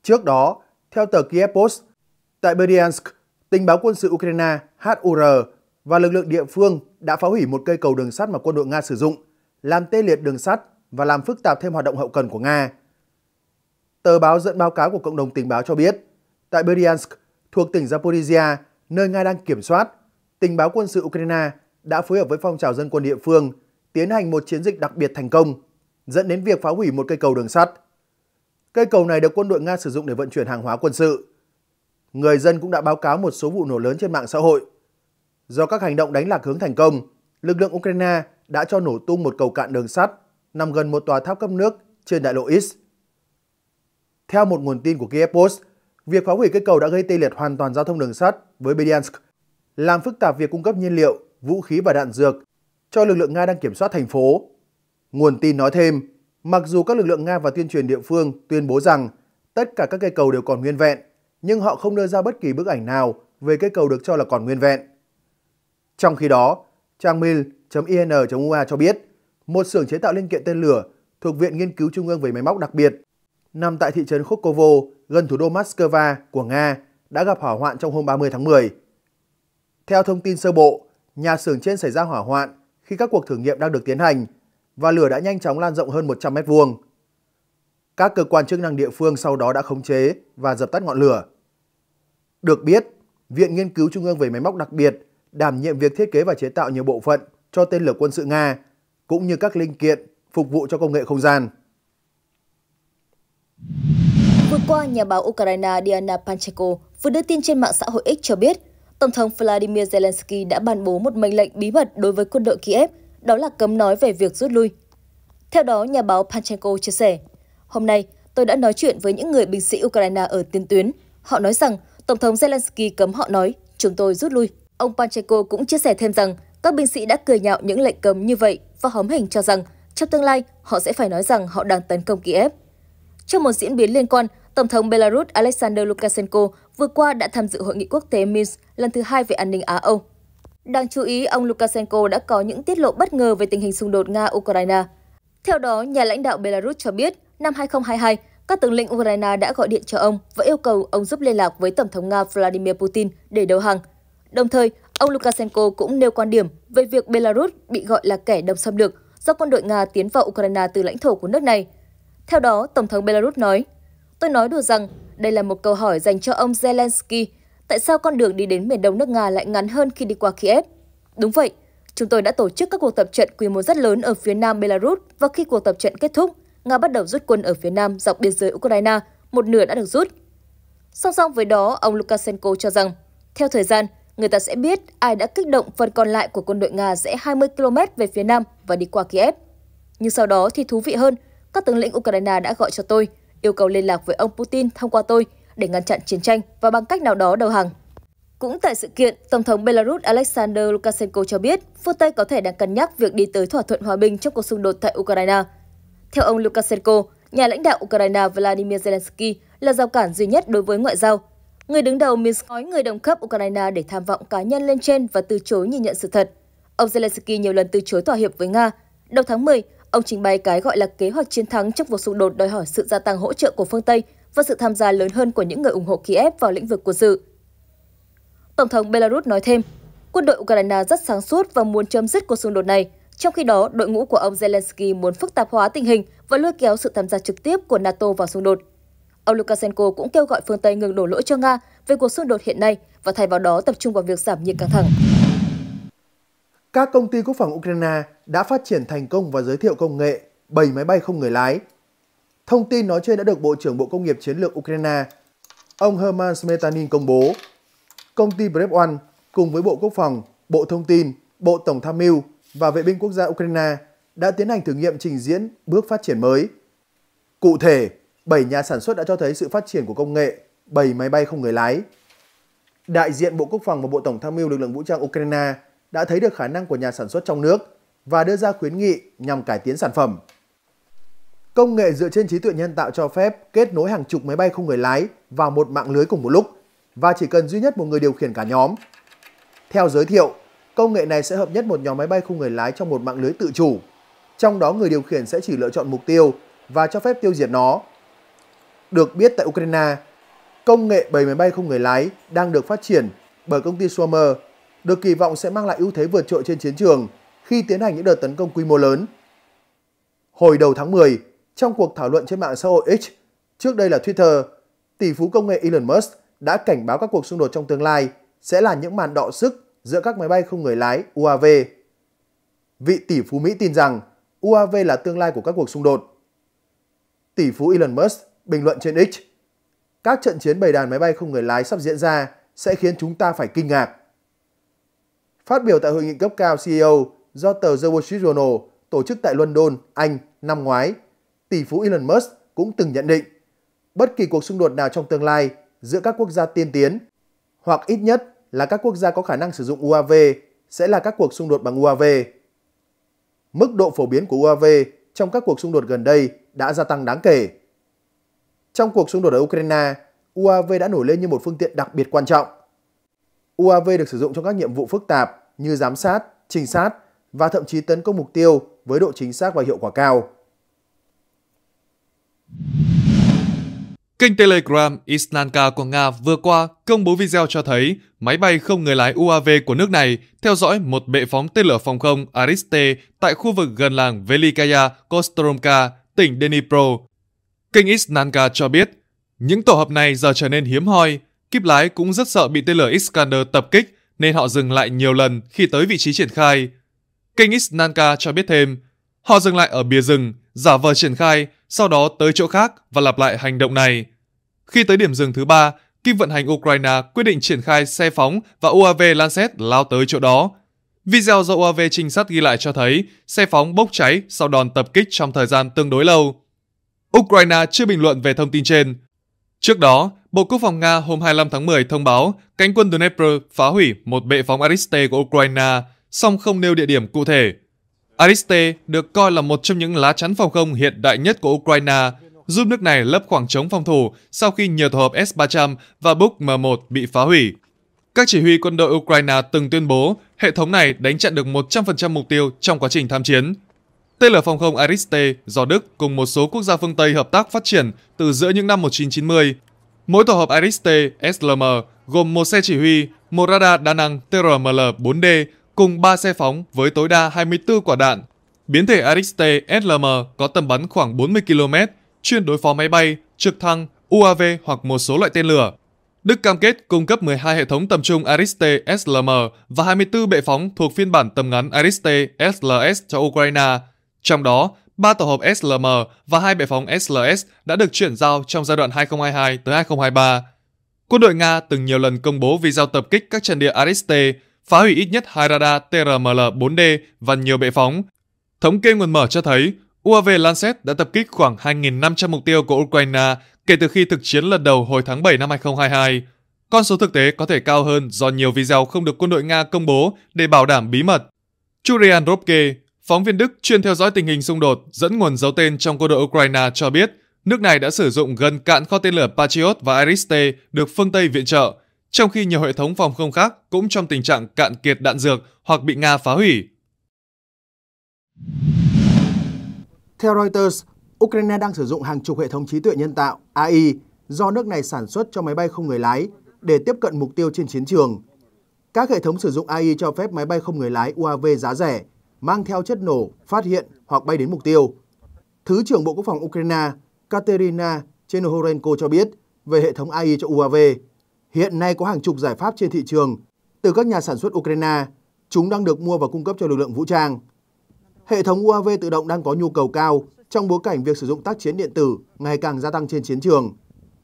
Trước đó, theo tờ Kiev Post, tại Berdyansk, tình báo quân sự Ukraine HUR và lực lượng địa phương đã phá hủy một cây cầu đường sắt mà quân đội Nga sử dụng, làm tê liệt đường sắt và làm phức tạp thêm hoạt động hậu cần của Nga. Tờ báo dẫn báo cáo của cộng đồng tình báo cho biết, tại Berdyansk, thuộc tỉnh Zaporizhia, nơi Nga đang kiểm soát, tình báo quân sự Ukraine đã phối hợp với phong trào dân quân địa phương tiến hành một chiến dịch đặc biệt thành công, dẫn đến việc phá hủy một cây cầu đường sắt. Cây cầu này được quân đội Nga sử dụng để vận chuyển hàng hóa quân sự. Người dân cũng đã báo cáo một số vụ nổ lớn trên mạng xã hội. Do các hành động đánh lạc hướng thành công, lực lượng Ukraine đã cho nổ tung một cầu cạn đường sắt nằm gần một tòa tháp cấp nước trên đại lộ Is. Theo một nguồn tin của Kiev Post, Việc phá hủy cây cầu đã gây tê liệt hoàn toàn giao thông đường sắt với Bryansk, làm phức tạp việc cung cấp nhiên liệu, vũ khí và đạn dược cho lực lượng Nga đang kiểm soát thành phố. Nguồn tin nói thêm, mặc dù các lực lượng Nga và tuyên truyền địa phương tuyên bố rằng tất cả các cây cầu đều còn nguyên vẹn, nhưng họ không đưa ra bất kỳ bức ảnh nào về cây cầu được cho là còn nguyên vẹn. Trong khi đó, trang mil.in.ua cho biết, một xưởng chế tạo linh kiện tên lửa thuộc Viện Nghiên cứu Trung ương về Máy móc đặc biệt, nằm tại thị trấn Khokovo gần thủ đô Moscow của Nga đã gặp hỏa hoạn trong hôm 30 tháng 10. Theo thông tin sơ bộ, nhà xưởng trên xảy ra hỏa hoạn khi các cuộc thử nghiệm đang được tiến hành và lửa đã nhanh chóng lan rộng hơn 100 mét vuông. Các cơ quan chức năng địa phương sau đó đã khống chế và dập tắt ngọn lửa. Được biết, Viện Nghiên cứu Trung ương về Máy móc đặc biệt đảm nhiệm việc thiết kế và chế tạo nhiều bộ phận cho tên lửa quân sự Nga, cũng như các linh kiện phục vụ cho công nghệ không gian qua, nhà báo Ukraine Diana Panchenko vừa đưa tin trên mạng xã hội X cho biết, Tổng thống Vladimir Zelensky đã ban bố một mệnh lệnh bí mật đối với quân đội Kiev, đó là cấm nói về việc rút lui. Theo đó, nhà báo Panchenko chia sẻ, Hôm nay, tôi đã nói chuyện với những người binh sĩ Ukraine ở tiền tuyến. Họ nói rằng Tổng thống Zelensky cấm họ nói, chúng tôi rút lui. Ông Panchenko cũng chia sẻ thêm rằng các binh sĩ đã cười nhạo những lệnh cấm như vậy và hóm hình cho rằng trong tương lai họ sẽ phải nói rằng họ đang tấn công Kiev. Trong một diễn biến liên quan, Tổng thống Belarus Alexander Lukashenko vừa qua đã tham dự hội nghị quốc tế Minsk lần thứ hai về an ninh Á-Âu. Đáng chú ý, ông Lukashenko đã có những tiết lộ bất ngờ về tình hình xung đột Nga-Ukraine. Theo đó, nhà lãnh đạo Belarus cho biết, năm 2022, các tướng lĩnh Ukraine đã gọi điện cho ông và yêu cầu ông giúp liên lạc với Tổng thống Nga Vladimir Putin để đầu hàng. Đồng thời, ông Lukashenko cũng nêu quan điểm về việc Belarus bị gọi là kẻ đồng xâm lược do quân đội Nga tiến vào Ukraine từ lãnh thổ của nước này. Theo đó, Tổng thống Belarus nói, Tôi nói đùa rằng đây là một câu hỏi dành cho ông Zelensky. Tại sao con đường đi đến miền đông nước Nga lại ngắn hơn khi đi qua Kiev? Đúng vậy, chúng tôi đã tổ chức các cuộc tập trận quy mô rất lớn ở phía nam Belarus và khi cuộc tập trận kết thúc, Nga bắt đầu rút quân ở phía nam dọc biên giới Ukraine, một nửa đã được rút. Song song với đó, ông Lukashenko cho rằng, theo thời gian, người ta sẽ biết ai đã kích động phần còn lại của quân đội Nga sẽ 20 km về phía nam và đi qua Kiev. Nhưng sau đó thì thú vị hơn, các tướng lĩnh Ukraine đã gọi cho tôi – yêu cầu liên lạc với ông Putin thông qua tôi để ngăn chặn chiến tranh và bằng cách nào đó đầu hàng. Cũng tại sự kiện, Tổng thống Belarus Alexander Lukashenko cho biết phương Tây có thể đang cân nhắc việc đi tới thỏa thuận hòa bình trong cuộc xung đột tại Ukraine. Theo ông Lukashenko, nhà lãnh đạo Ukraine Vladimir Zelensky là rào cản duy nhất đối với ngoại giao. Người đứng đầu Minsk nói người đồng cấp Ukraine để tham vọng cá nhân lên trên và từ chối nhìn nhận sự thật. Ông Zelensky nhiều lần từ chối thỏa hiệp với Nga. Đầu tháng 10, Ông trình bày cái gọi là kế hoạch chiến thắng trong cuộc xung đột đòi hỏi sự gia tăng hỗ trợ của phương Tây và sự tham gia lớn hơn của những người ủng hộ Kiev vào lĩnh vực quân sự. Tổng thống Belarus nói thêm, quân đội Ukraine rất sáng suốt và muốn chấm dứt cuộc xung đột này. Trong khi đó, đội ngũ của ông Zelensky muốn phức tạp hóa tình hình và lôi kéo sự tham gia trực tiếp của NATO vào xung đột. Ông Lukashenko cũng kêu gọi phương Tây ngừng đổ lỗi cho Nga về cuộc xung đột hiện nay và thay vào đó tập trung vào việc giảm nhiệt căng thẳng các công ty quốc phòng Ukraine đã phát triển thành công và giới thiệu công nghệ 7 máy bay không người lái. Thông tin nói trên đã được Bộ trưởng Bộ Công nghiệp Chiến lược Ukraine, ông Herman Smetanin công bố. Công ty Brave One cùng với Bộ Quốc phòng, Bộ Thông tin, Bộ Tổng tham mưu và Vệ binh quốc gia Ukraine đã tiến hành thử nghiệm trình diễn bước phát triển mới. Cụ thể, 7 nhà sản xuất đã cho thấy sự phát triển của công nghệ 7 máy bay không người lái. Đại diện Bộ Quốc phòng và Bộ Tổng tham mưu lực lượng vũ trang Ukraine đã thấy được khả năng của nhà sản xuất trong nước và đưa ra khuyến nghị nhằm cải tiến sản phẩm. Công nghệ dựa trên trí tuệ nhân tạo cho phép kết nối hàng chục máy bay không người lái vào một mạng lưới cùng một lúc và chỉ cần duy nhất một người điều khiển cả nhóm. Theo giới thiệu, công nghệ này sẽ hợp nhất một nhóm máy bay không người lái trong một mạng lưới tự chủ. Trong đó người điều khiển sẽ chỉ lựa chọn mục tiêu và cho phép tiêu diệt nó. Được biết tại Ukraine, công nghệ 7 máy bay không người lái đang được phát triển bởi công ty Swarmer được kỳ vọng sẽ mang lại ưu thế vượt trội trên chiến trường khi tiến hành những đợt tấn công quy mô lớn. Hồi đầu tháng 10, trong cuộc thảo luận trên mạng xã hội X, trước đây là Twitter, tỷ phú công nghệ Elon Musk đã cảnh báo các cuộc xung đột trong tương lai sẽ là những màn đọ sức giữa các máy bay không người lái UAV. Vị tỷ phú Mỹ tin rằng UAV là tương lai của các cuộc xung đột. Tỷ phú Elon Musk bình luận trên X, các trận chiến bầy đàn máy bay không người lái sắp diễn ra sẽ khiến chúng ta phải kinh ngạc. Phát biểu tại hội nghị cấp cao CEO do tờ The Wall Street Journal tổ chức tại London, Anh năm ngoái, tỷ phú Elon Musk cũng từng nhận định bất kỳ cuộc xung đột nào trong tương lai giữa các quốc gia tiên tiến hoặc ít nhất là các quốc gia có khả năng sử dụng UAV sẽ là các cuộc xung đột bằng UAV. Mức độ phổ biến của UAV trong các cuộc xung đột gần đây đã gia tăng đáng kể. Trong cuộc xung đột ở Ukraine, UAV đã nổi lên như một phương tiện đặc biệt quan trọng – UAV được sử dụng trong các nhiệm vụ phức tạp như giám sát, trinh sát và thậm chí tấn công mục tiêu với độ chính xác và hiệu quả cao. Kênh Telegram Isnanka của Nga vừa qua công bố video cho thấy máy bay không người lái UAV của nước này theo dõi một bệ phóng tên lửa phòng không Ariste tại khu vực gần làng Velikaya Kostromka, tỉnh Dnipro. Kênh Isnanka cho biết, những tổ hợp này giờ trở nên hiếm hoi Kíp lái cũng rất sợ bị tên lửa Iskander tập kích nên họ dừng lại nhiều lần khi tới vị trí triển khai. Kênh Isnanka cho biết thêm, họ dừng lại ở bìa rừng, giả vờ triển khai, sau đó tới chỗ khác và lặp lại hành động này. Khi tới điểm dừng thứ ba, kíp vận hành Ukraine quyết định triển khai xe phóng và UAV Lancet lao tới chỗ đó. Video do UAV trinh sát ghi lại cho thấy xe phóng bốc cháy sau đòn tập kích trong thời gian tương đối lâu. Ukraine chưa bình luận về thông tin trên, Trước đó, Bộ Quốc phòng Nga hôm 25 tháng 10 thông báo cánh quân Dnepr phá hủy một bệ phóng Ariste của Ukraine, song không nêu địa điểm cụ thể. Ariste được coi là một trong những lá chắn phòng không hiện đại nhất của Ukraine, giúp nước này lấp khoảng trống phòng thủ sau khi nhiều tổ hợp S-300 và Buk M1 bị phá hủy. Các chỉ huy quân đội Ukraine từng tuyên bố hệ thống này đánh chặn được 100% mục tiêu trong quá trình tham chiến. Tên lửa phòng không Ariste do Đức cùng một số quốc gia phương Tây hợp tác phát triển từ giữa những năm 1990. Mỗi tổ hợp Ariste SLM gồm một xe chỉ huy, một radar đa năng TRML-4D cùng 3 xe phóng với tối đa 24 quả đạn. Biến thể Ariste SLM có tầm bắn khoảng 40 km, chuyên đối phó máy bay, trực thăng, UAV hoặc một số loại tên lửa. Đức cam kết cung cấp 12 hệ thống tầm trung Ariste SLM và 24 bệ phóng thuộc phiên bản tầm ngắn Ariste SLS cho Ukraine – trong đó, ba tổ hợp SLM và hai bệ phóng SLS đã được chuyển giao trong giai đoạn 2022 tới 2023. Quân đội Nga từng nhiều lần công bố video tập kích các trận địa Ariste, phá hủy ít nhất hai radar TRML-4D và nhiều bệ phóng. Thống kê nguồn mở cho thấy, UAV Lancet đã tập kích khoảng 2.500 mục tiêu của Ukraine kể từ khi thực chiến lần đầu hồi tháng 7 năm 2022. Con số thực tế có thể cao hơn do nhiều video không được quân đội Nga công bố để bảo đảm bí mật. Churian Ropke Phóng viên Đức chuyên theo dõi tình hình xung đột dẫn nguồn giấu tên trong quân đội Ukraine cho biết nước này đã sử dụng gần cạn kho tên lửa Patriot và Iris-T được phương Tây viện trợ, trong khi nhiều hệ thống phòng không khác cũng trong tình trạng cạn kiệt đạn dược hoặc bị Nga phá hủy. Theo Reuters, Ukraine đang sử dụng hàng chục hệ thống trí tuệ nhân tạo AI do nước này sản xuất cho máy bay không người lái để tiếp cận mục tiêu trên chiến trường. Các hệ thống sử dụng AI cho phép máy bay không người lái UAV giá rẻ mang theo chất nổ, phát hiện hoặc bay đến mục tiêu. Thứ trưởng Bộ Quốc phòng Ukraine Katerina Chenohorenko cho biết về hệ thống AI cho UAV. Hiện nay có hàng chục giải pháp trên thị trường từ các nhà sản xuất Ukraine. Chúng đang được mua và cung cấp cho lực lượng vũ trang. Hệ thống UAV tự động đang có nhu cầu cao trong bối cảnh việc sử dụng tác chiến điện tử ngày càng gia tăng trên chiến trường.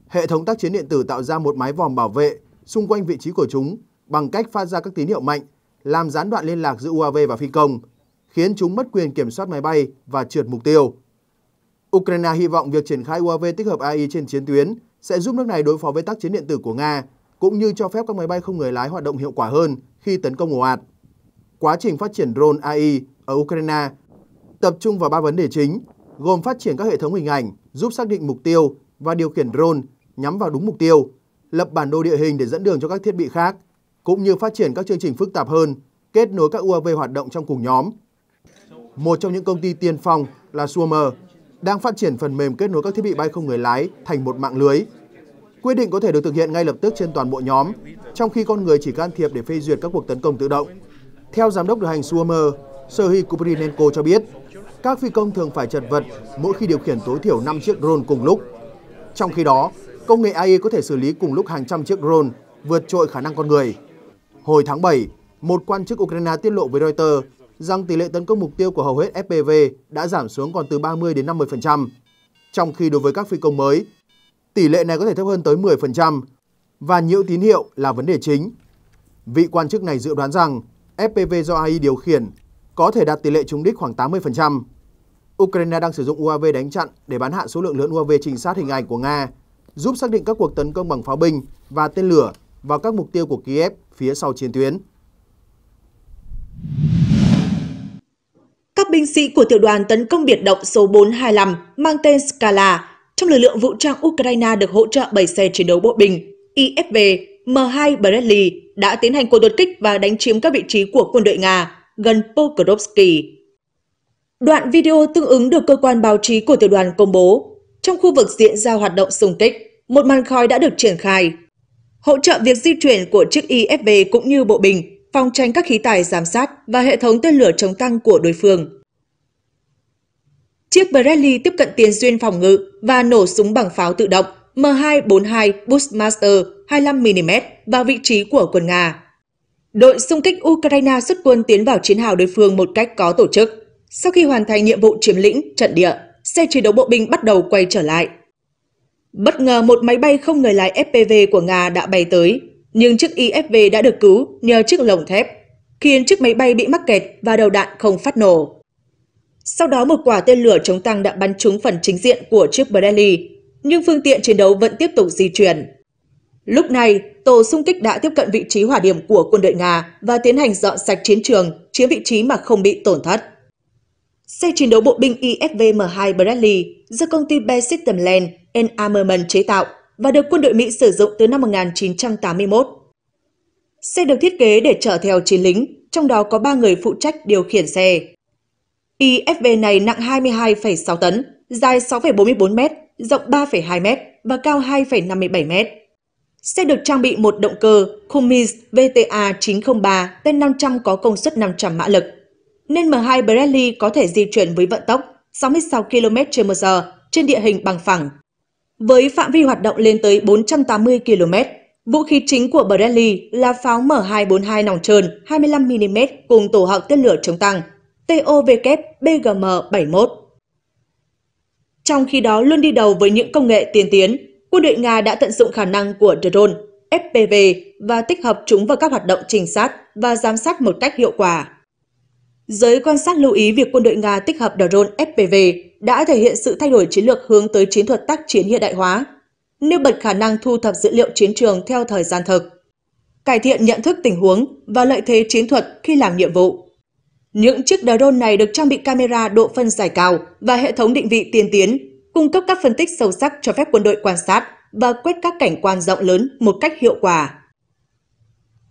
Hệ thống tác chiến điện tử tạo ra một mái vòm bảo vệ xung quanh vị trí của chúng bằng cách phát ra các tín hiệu mạnh, làm gián đoạn liên lạc giữa UAV và phi công, khiến chúng mất quyền kiểm soát máy bay và trượt mục tiêu. Ukraine hy vọng việc triển khai UAV tích hợp AI trên chiến tuyến sẽ giúp nước này đối phó với tác chiến điện tử của Nga, cũng như cho phép các máy bay không người lái hoạt động hiệu quả hơn khi tấn công ồ ạt. Quá trình phát triển drone AI ở Ukraine tập trung vào ba vấn đề chính, gồm phát triển các hệ thống hình ảnh giúp xác định mục tiêu và điều khiển drone nhắm vào đúng mục tiêu, lập bản đồ địa hình để dẫn đường cho các thiết bị khác, cũng như phát triển các chương trình phức tạp hơn, kết nối các UAV hoạt động trong cùng nhóm một trong những công ty tiên phong là Suomer, đang phát triển phần mềm kết nối các thiết bị bay không người lái thành một mạng lưới. Quyết định có thể được thực hiện ngay lập tức trên toàn bộ nhóm, trong khi con người chỉ can thiệp để phê duyệt các cuộc tấn công tự động. Theo giám đốc điều hành Suomer, Serhiy Kuprinenko cho biết, các phi công thường phải chật vật mỗi khi điều khiển tối thiểu 5 chiếc drone cùng lúc. Trong khi đó, công nghệ AI có thể xử lý cùng lúc hàng trăm chiếc drone, vượt trội khả năng con người. Hồi tháng 7, một quan chức Ukraine tiết lộ với Reuters rằng tỷ lệ tấn công mục tiêu của hầu hết FPV đã giảm xuống còn từ 30 đến 50%, trong khi đối với các phi công mới, tỷ lệ này có thể thấp hơn tới 10% và nhiễu tín hiệu là vấn đề chính. Vị quan chức này dự đoán rằng FPV do AI điều khiển có thể đạt tỷ lệ trúng đích khoảng 80%. Ukraine đang sử dụng UAV đánh chặn để bắn hạ số lượng lớn UAV trinh sát hình ảnh của Nga, giúp xác định các cuộc tấn công bằng pháo binh và tên lửa vào các mục tiêu của Kiev phía sau chiến tuyến binh sĩ của tiểu đoàn tấn công biệt động số 425 mang tên Scala trong lực lượng vũ trang Ukraine được hỗ trợ bởi xe chiến đấu bộ binh IFV M2 Bradley đã tiến hành cuộc đột kích và đánh chiếm các vị trí của quân đội Nga gần Pokrovsky. Đoạn video tương ứng được cơ quan báo chí của tiểu đoàn công bố. Trong khu vực diễn ra hoạt động xung kích, một màn khói đã được triển khai. Hỗ trợ việc di chuyển của chiếc IFV cũng như bộ binh, phòng tránh các khí tài giám sát và hệ thống tên lửa chống tăng của đối phương. Chiếc Bradley tiếp cận tiền duyên phòng ngự và nổ súng bằng pháo tự động M242 Bushmaster 25mm vào vị trí của quân Nga. Đội xung kích Ukraine xuất quân tiến vào chiến hào đối phương một cách có tổ chức. Sau khi hoàn thành nhiệm vụ chiếm lĩnh trận địa, xe chiến đấu bộ binh bắt đầu quay trở lại. Bất ngờ một máy bay không người lái FPV của Nga đã bay tới, nhưng chiếc IFV đã được cứu nhờ chiếc lồng thép, khiến chiếc máy bay bị mắc kẹt và đầu đạn không phát nổ. Sau đó một quả tên lửa chống tăng đã bắn trúng phần chính diện của chiếc Bradley, nhưng phương tiện chiến đấu vẫn tiếp tục di chuyển. Lúc này, tổ xung kích đã tiếp cận vị trí hỏa điểm của quân đội Nga và tiến hành dọn sạch chiến trường, chiếm vị trí mà không bị tổn thất. Xe chiến đấu bộ binh ISV m 2 Bradley do công ty Bell System Land and Armament chế tạo và được quân đội Mỹ sử dụng từ năm 1981. Xe được thiết kế để chở theo chiến lính, trong đó có 3 người phụ trách điều khiển xe. IFV này nặng 22,6 tấn, dài 6,44 m, rộng 3,2 m và cao 2,57 m. Xe được trang bị một động cơ Cummins VTA 903 T500 có công suất 500 mã lực. Nên M2 Bradley có thể di chuyển với vận tốc 66 km h trên địa hình bằng phẳng. Với phạm vi hoạt động lên tới 480 km, vũ khí chính của Bradley là pháo M242 nòng trơn 25mm cùng tổ hợp tên lửa chống tăng TOWBGM71. Trong khi đó luôn đi đầu với những công nghệ tiên tiến, quân đội Nga đã tận dụng khả năng của drone, FPV và tích hợp chúng vào các hoạt động trinh sát và giám sát một cách hiệu quả. Giới quan sát lưu ý việc quân đội Nga tích hợp drone FPV đã thể hiện sự thay đổi chiến lược hướng tới chiến thuật tác chiến hiện đại hóa, nêu bật khả năng thu thập dữ liệu chiến trường theo thời gian thực, cải thiện nhận thức tình huống và lợi thế chiến thuật khi làm nhiệm vụ. Những chiếc drone này được trang bị camera độ phân giải cao và hệ thống định vị tiên tiến, cung cấp các phân tích sâu sắc cho phép quân đội quan sát và quét các cảnh quan rộng lớn một cách hiệu quả.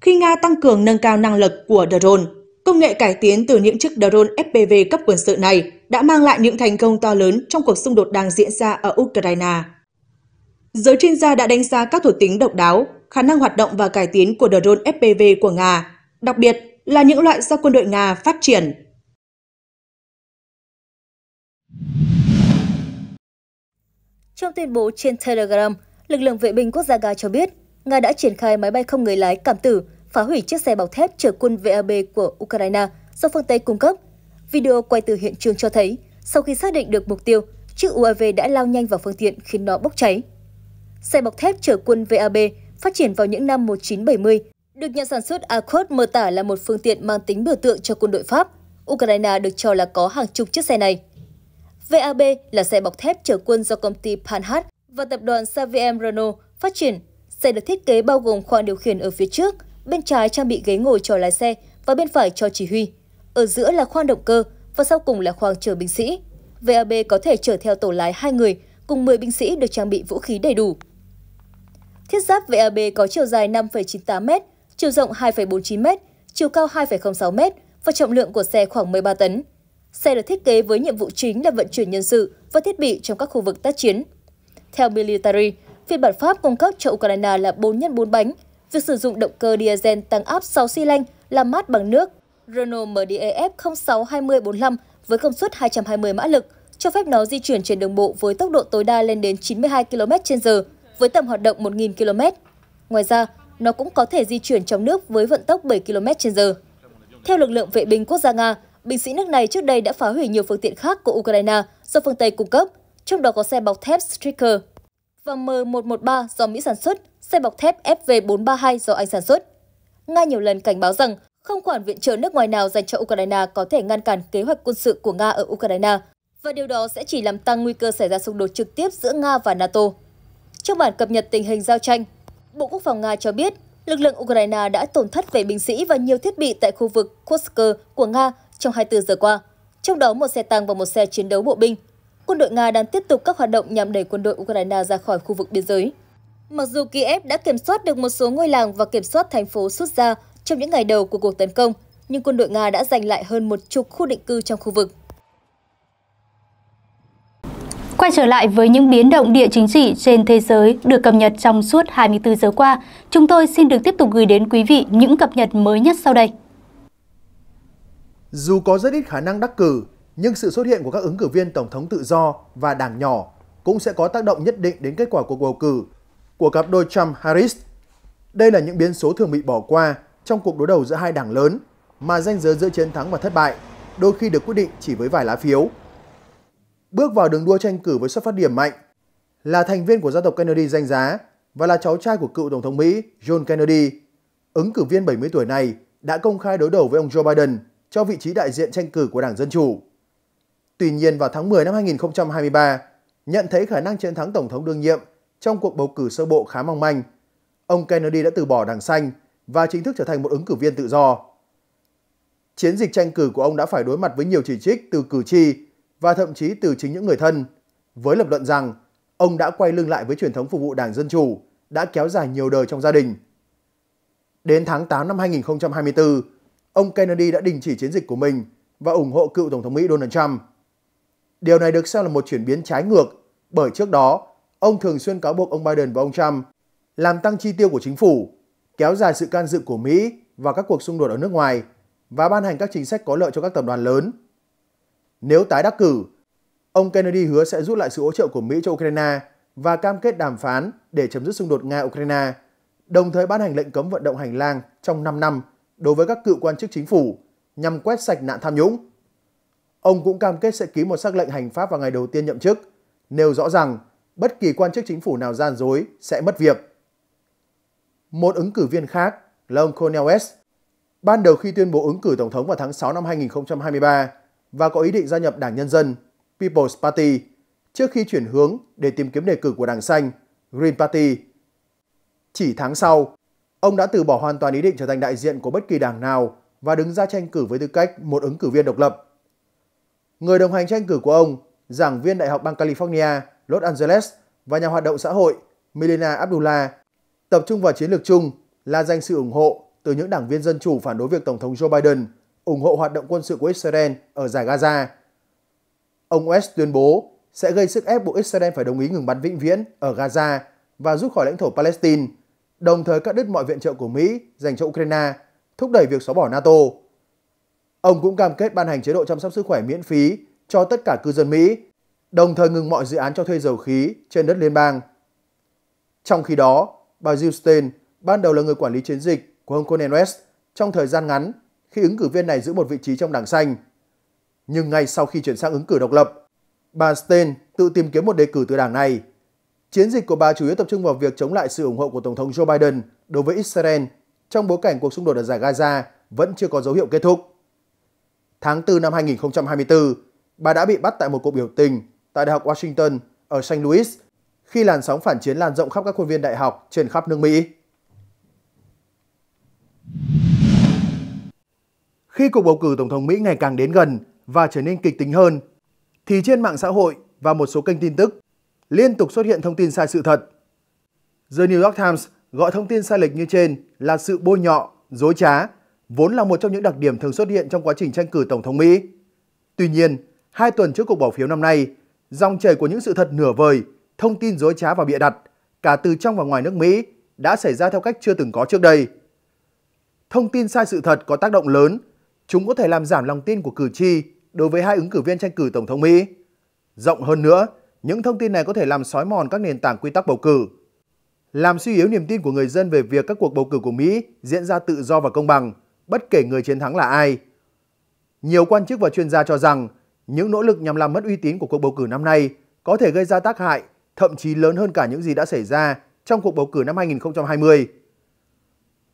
Khi Nga tăng cường nâng cao năng lực của drone, công nghệ cải tiến từ những chiếc drone FPV cấp quân sự này đã mang lại những thành công to lớn trong cuộc xung đột đang diễn ra ở Ukraine. Giới chuyên gia đã đánh giá các thuộc tính độc đáo, khả năng hoạt động và cải tiến của drone FPV của Nga, đặc biệt là những loại do quân đội Nga phát triển. Trong tuyên bố trên Telegram, lực lượng vệ binh quốc gia Nga cho biết Nga đã triển khai máy bay không người lái cảm tử phá hủy chiếc xe bọc thép chở quân VAB của Ukraine do phương Tây cung cấp. Video quay từ hiện trường cho thấy, sau khi xác định được mục tiêu, chiếc UAV đã lao nhanh vào phương tiện khiến nó bốc cháy. Xe bọc thép chở quân VAB phát triển vào những năm 1970 được nhà sản xuất Accord mô tả là một phương tiện mang tính biểu tượng cho quân đội Pháp, Ukraine được cho là có hàng chục chiếc xe này. VAB là xe bọc thép chở quân do công ty Panhard và tập đoàn Saviem Renault phát triển. Xe được thiết kế bao gồm khoang điều khiển ở phía trước, bên trái trang bị ghế ngồi cho lái xe và bên phải cho chỉ huy. Ở giữa là khoang động cơ và sau cùng là khoang chở binh sĩ. VAB có thể chở theo tổ lái hai người cùng 10 binh sĩ được trang bị vũ khí đầy đủ. Thiết giáp VAB có chiều dài 5,98 m, chiều rộng 2,49m, chiều cao 2,06m và trọng lượng của xe khoảng 13 tấn. Xe được thiết kế với nhiệm vụ chính là vận chuyển nhân sự và thiết bị trong các khu vực tác chiến. Theo Military, phiên bản Pháp cung cấp cho Ukraine là 4 x 4 bánh. Việc sử dụng động cơ diesel tăng áp 6 xi lanh làm mát bằng nước Renault MDEF 062045 với công suất 220 mã lực, cho phép nó di chuyển trên đường bộ với tốc độ tối đa lên đến 92 km/h với tầm hoạt động 1.000 km. Ngoài ra, nó cũng có thể di chuyển trong nước với vận tốc 7 km/h. Theo lực lượng vệ binh quốc gia Nga, binh sĩ nước này trước đây đã phá hủy nhiều phương tiện khác của Ukraine do phương Tây cung cấp, trong đó có xe bọc thép Striker và M113 do Mỹ sản xuất, xe bọc thép FV432 do Anh sản xuất. Nga nhiều lần cảnh báo rằng không khoản viện trợ nước ngoài nào dành cho Ukraine có thể ngăn cản kế hoạch quân sự của Nga ở Ukraine, và điều đó sẽ chỉ làm tăng nguy cơ xảy ra xung đột trực tiếp giữa Nga và NATO. Trong bản cập nhật tình hình giao tranh, Bộ Quốc phòng Nga cho biết, lực lượng Ukraine đã tổn thất về binh sĩ và nhiều thiết bị tại khu vực Kursk của Nga trong 24 giờ qua, trong đó một xe tăng và một xe chiến đấu bộ binh. Quân đội Nga đang tiếp tục các hoạt động nhằm đẩy quân đội Ukraine ra khỏi khu vực biên giới. Mặc dù Kiev đã kiểm soát được một số ngôi làng và kiểm soát thành phố Sutja trong những ngày đầu của cuộc tấn công, nhưng quân đội Nga đã giành lại hơn một chục khu định cư trong khu vực. Quay trở lại với những biến động địa chính trị trên thế giới được cập nhật trong suốt 24 giờ qua, chúng tôi xin được tiếp tục gửi đến quý vị những cập nhật mới nhất sau đây. Dù có rất ít khả năng đắc cử, nhưng sự xuất hiện của các ứng cử viên tổng thống tự do và đảng nhỏ cũng sẽ có tác động nhất định đến kết quả cuộc bầu cử của cặp đôi Trump-Harris. Đây là những biến số thường bị bỏ qua trong cuộc đối đầu giữa hai đảng lớn mà danh giới giữa chiến thắng và thất bại đôi khi được quyết định chỉ với vài lá phiếu bước vào đường đua tranh cử với xuất phát điểm mạnh. Là thành viên của gia tộc Kennedy danh giá và là cháu trai của cựu Tổng thống Mỹ John Kennedy, ứng cử viên 70 tuổi này đã công khai đối đầu với ông Joe Biden cho vị trí đại diện tranh cử của Đảng Dân Chủ. Tuy nhiên vào tháng 10 năm 2023, nhận thấy khả năng chiến thắng Tổng thống đương nhiệm trong cuộc bầu cử sơ bộ khá mong manh, ông Kennedy đã từ bỏ Đảng Xanh và chính thức trở thành một ứng cử viên tự do. Chiến dịch tranh cử của ông đã phải đối mặt với nhiều chỉ trích từ cử tri và thậm chí từ chính những người thân, với lập luận rằng ông đã quay lưng lại với truyền thống phục vụ Đảng Dân Chủ đã kéo dài nhiều đời trong gia đình. Đến tháng 8 năm 2024, ông Kennedy đã đình chỉ chiến dịch của mình và ủng hộ cựu Tổng thống Mỹ Donald Trump. Điều này được xem là một chuyển biến trái ngược bởi trước đó, ông thường xuyên cáo buộc ông Biden và ông Trump làm tăng chi tiêu của chính phủ, kéo dài sự can dự của Mỹ vào các cuộc xung đột ở nước ngoài và ban hành các chính sách có lợi cho các tập đoàn lớn nếu tái đắc cử, ông Kennedy hứa sẽ rút lại sự hỗ trợ của Mỹ cho Ukraine và cam kết đàm phán để chấm dứt xung đột Nga-Ukraine, đồng thời ban hành lệnh cấm vận động hành lang trong 5 năm đối với các cựu quan chức chính phủ nhằm quét sạch nạn tham nhũng. Ông cũng cam kết sẽ ký một sắc lệnh hành pháp vào ngày đầu tiên nhậm chức, nêu rõ rằng bất kỳ quan chức chính phủ nào gian dối sẽ mất việc. Một ứng cử viên khác là ông Cornel West. Ban đầu khi tuyên bố ứng cử tổng thống vào tháng 6 năm 2023, và có ý định gia nhập Đảng Nhân dân, People's Party, trước khi chuyển hướng để tìm kiếm đề cử của Đảng Xanh, Green Party. Chỉ tháng sau, ông đã từ bỏ hoàn toàn ý định trở thành đại diện của bất kỳ đảng nào và đứng ra tranh cử với tư cách một ứng cử viên độc lập. Người đồng hành tranh cử của ông, giảng viên Đại học bang California, Los Angeles và nhà hoạt động xã hội Milena Abdullah tập trung vào chiến lược chung là giành sự ủng hộ từ những đảng viên dân chủ phản đối việc Tổng thống Joe Biden – ủng hộ hoạt động quân sự của Israel ở giải Gaza. Ông West tuyên bố sẽ gây sức ép buộc Israel phải đồng ý ngừng bắn vĩnh viễn ở Gaza và rút khỏi lãnh thổ Palestine, đồng thời cắt đứt mọi viện trợ của Mỹ dành cho Ukraine, thúc đẩy việc xóa bỏ NATO. Ông cũng cam kết ban hành chế độ chăm sóc sức khỏe miễn phí cho tất cả cư dân Mỹ, đồng thời ngừng mọi dự án cho thuê dầu khí trên đất liên bang. Trong khi đó, bà Jill Stein, ban đầu là người quản lý chiến dịch của ông Cornel West, trong thời gian ngắn khi ứng cử viên này giữ một vị trí trong đảng xanh. Nhưng ngay sau khi chuyển sang ứng cử độc lập, bà Stein tự tìm kiếm một đề cử từ đảng này. Chiến dịch của bà chủ yếu tập trung vào việc chống lại sự ủng hộ của Tổng thống Joe Biden đối với Israel trong bối cảnh cuộc xung đột ở giải Gaza vẫn chưa có dấu hiệu kết thúc. Tháng 4 năm 2024, bà đã bị bắt tại một cuộc biểu tình tại Đại học Washington ở St. Louis khi làn sóng phản chiến lan rộng khắp các khuôn viên đại học trên khắp nước Mỹ. Khi cuộc bầu cử Tổng thống Mỹ ngày càng đến gần và trở nên kịch tính hơn, thì trên mạng xã hội và một số kênh tin tức liên tục xuất hiện thông tin sai sự thật. The New York Times gọi thông tin sai lệch như trên là sự bôi nhọ, dối trá, vốn là một trong những đặc điểm thường xuất hiện trong quá trình tranh cử Tổng thống Mỹ. Tuy nhiên, hai tuần trước cuộc bỏ phiếu năm nay, dòng chảy của những sự thật nửa vời, thông tin dối trá và bịa đặt, cả từ trong và ngoài nước Mỹ, đã xảy ra theo cách chưa từng có trước đây. Thông tin sai sự thật có tác động lớn chúng có thể làm giảm lòng tin của cử tri đối với hai ứng cử viên tranh cử Tổng thống Mỹ. Rộng hơn nữa, những thông tin này có thể làm xói mòn các nền tảng quy tắc bầu cử, làm suy yếu niềm tin của người dân về việc các cuộc bầu cử của Mỹ diễn ra tự do và công bằng, bất kể người chiến thắng là ai. Nhiều quan chức và chuyên gia cho rằng những nỗ lực nhằm làm mất uy tín của cuộc bầu cử năm nay có thể gây ra tác hại thậm chí lớn hơn cả những gì đã xảy ra trong cuộc bầu cử năm 2020.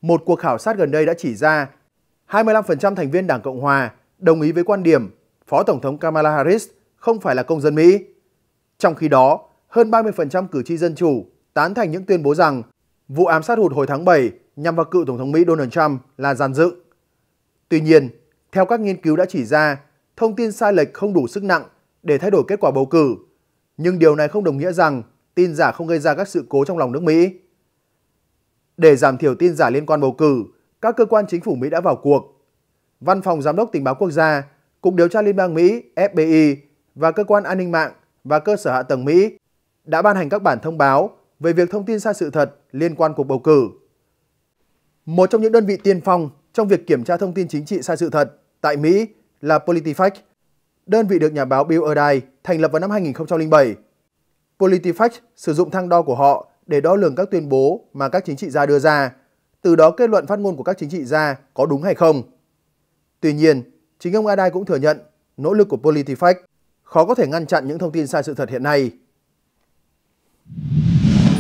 Một cuộc khảo sát gần đây đã chỉ ra 25% thành viên Đảng Cộng Hòa đồng ý với quan điểm Phó Tổng thống Kamala Harris không phải là công dân Mỹ. Trong khi đó, hơn 30% cử tri Dân Chủ tán thành những tuyên bố rằng vụ ám sát hụt hồi tháng 7 nhằm vào cựu Tổng thống Mỹ Donald Trump là giàn dựng. Tuy nhiên, theo các nghiên cứu đã chỉ ra, thông tin sai lệch không đủ sức nặng để thay đổi kết quả bầu cử. Nhưng điều này không đồng nghĩa rằng tin giả không gây ra các sự cố trong lòng nước Mỹ. Để giảm thiểu tin giả liên quan bầu cử, các cơ quan chính phủ Mỹ đã vào cuộc. Văn phòng Giám đốc Tình báo Quốc gia, Cục Điều tra Liên bang Mỹ FBI và Cơ quan An ninh mạng và Cơ sở Hạ tầng Mỹ đã ban hành các bản thông báo về việc thông tin sai sự thật liên quan cuộc bầu cử. Một trong những đơn vị tiên phong trong việc kiểm tra thông tin chính trị sai sự thật tại Mỹ là PolitiFact, đơn vị được nhà báo Bill O’Day thành lập vào năm 2007. PolitiFact sử dụng thang đo của họ để đo lường các tuyên bố mà các chính trị gia đưa ra từ đó kết luận phát ngôn của các chính trị gia có đúng hay không. Tuy nhiên, chính ông Adai cũng thừa nhận nỗ lực của PolitiFact khó có thể ngăn chặn những thông tin sai sự thật hiện nay.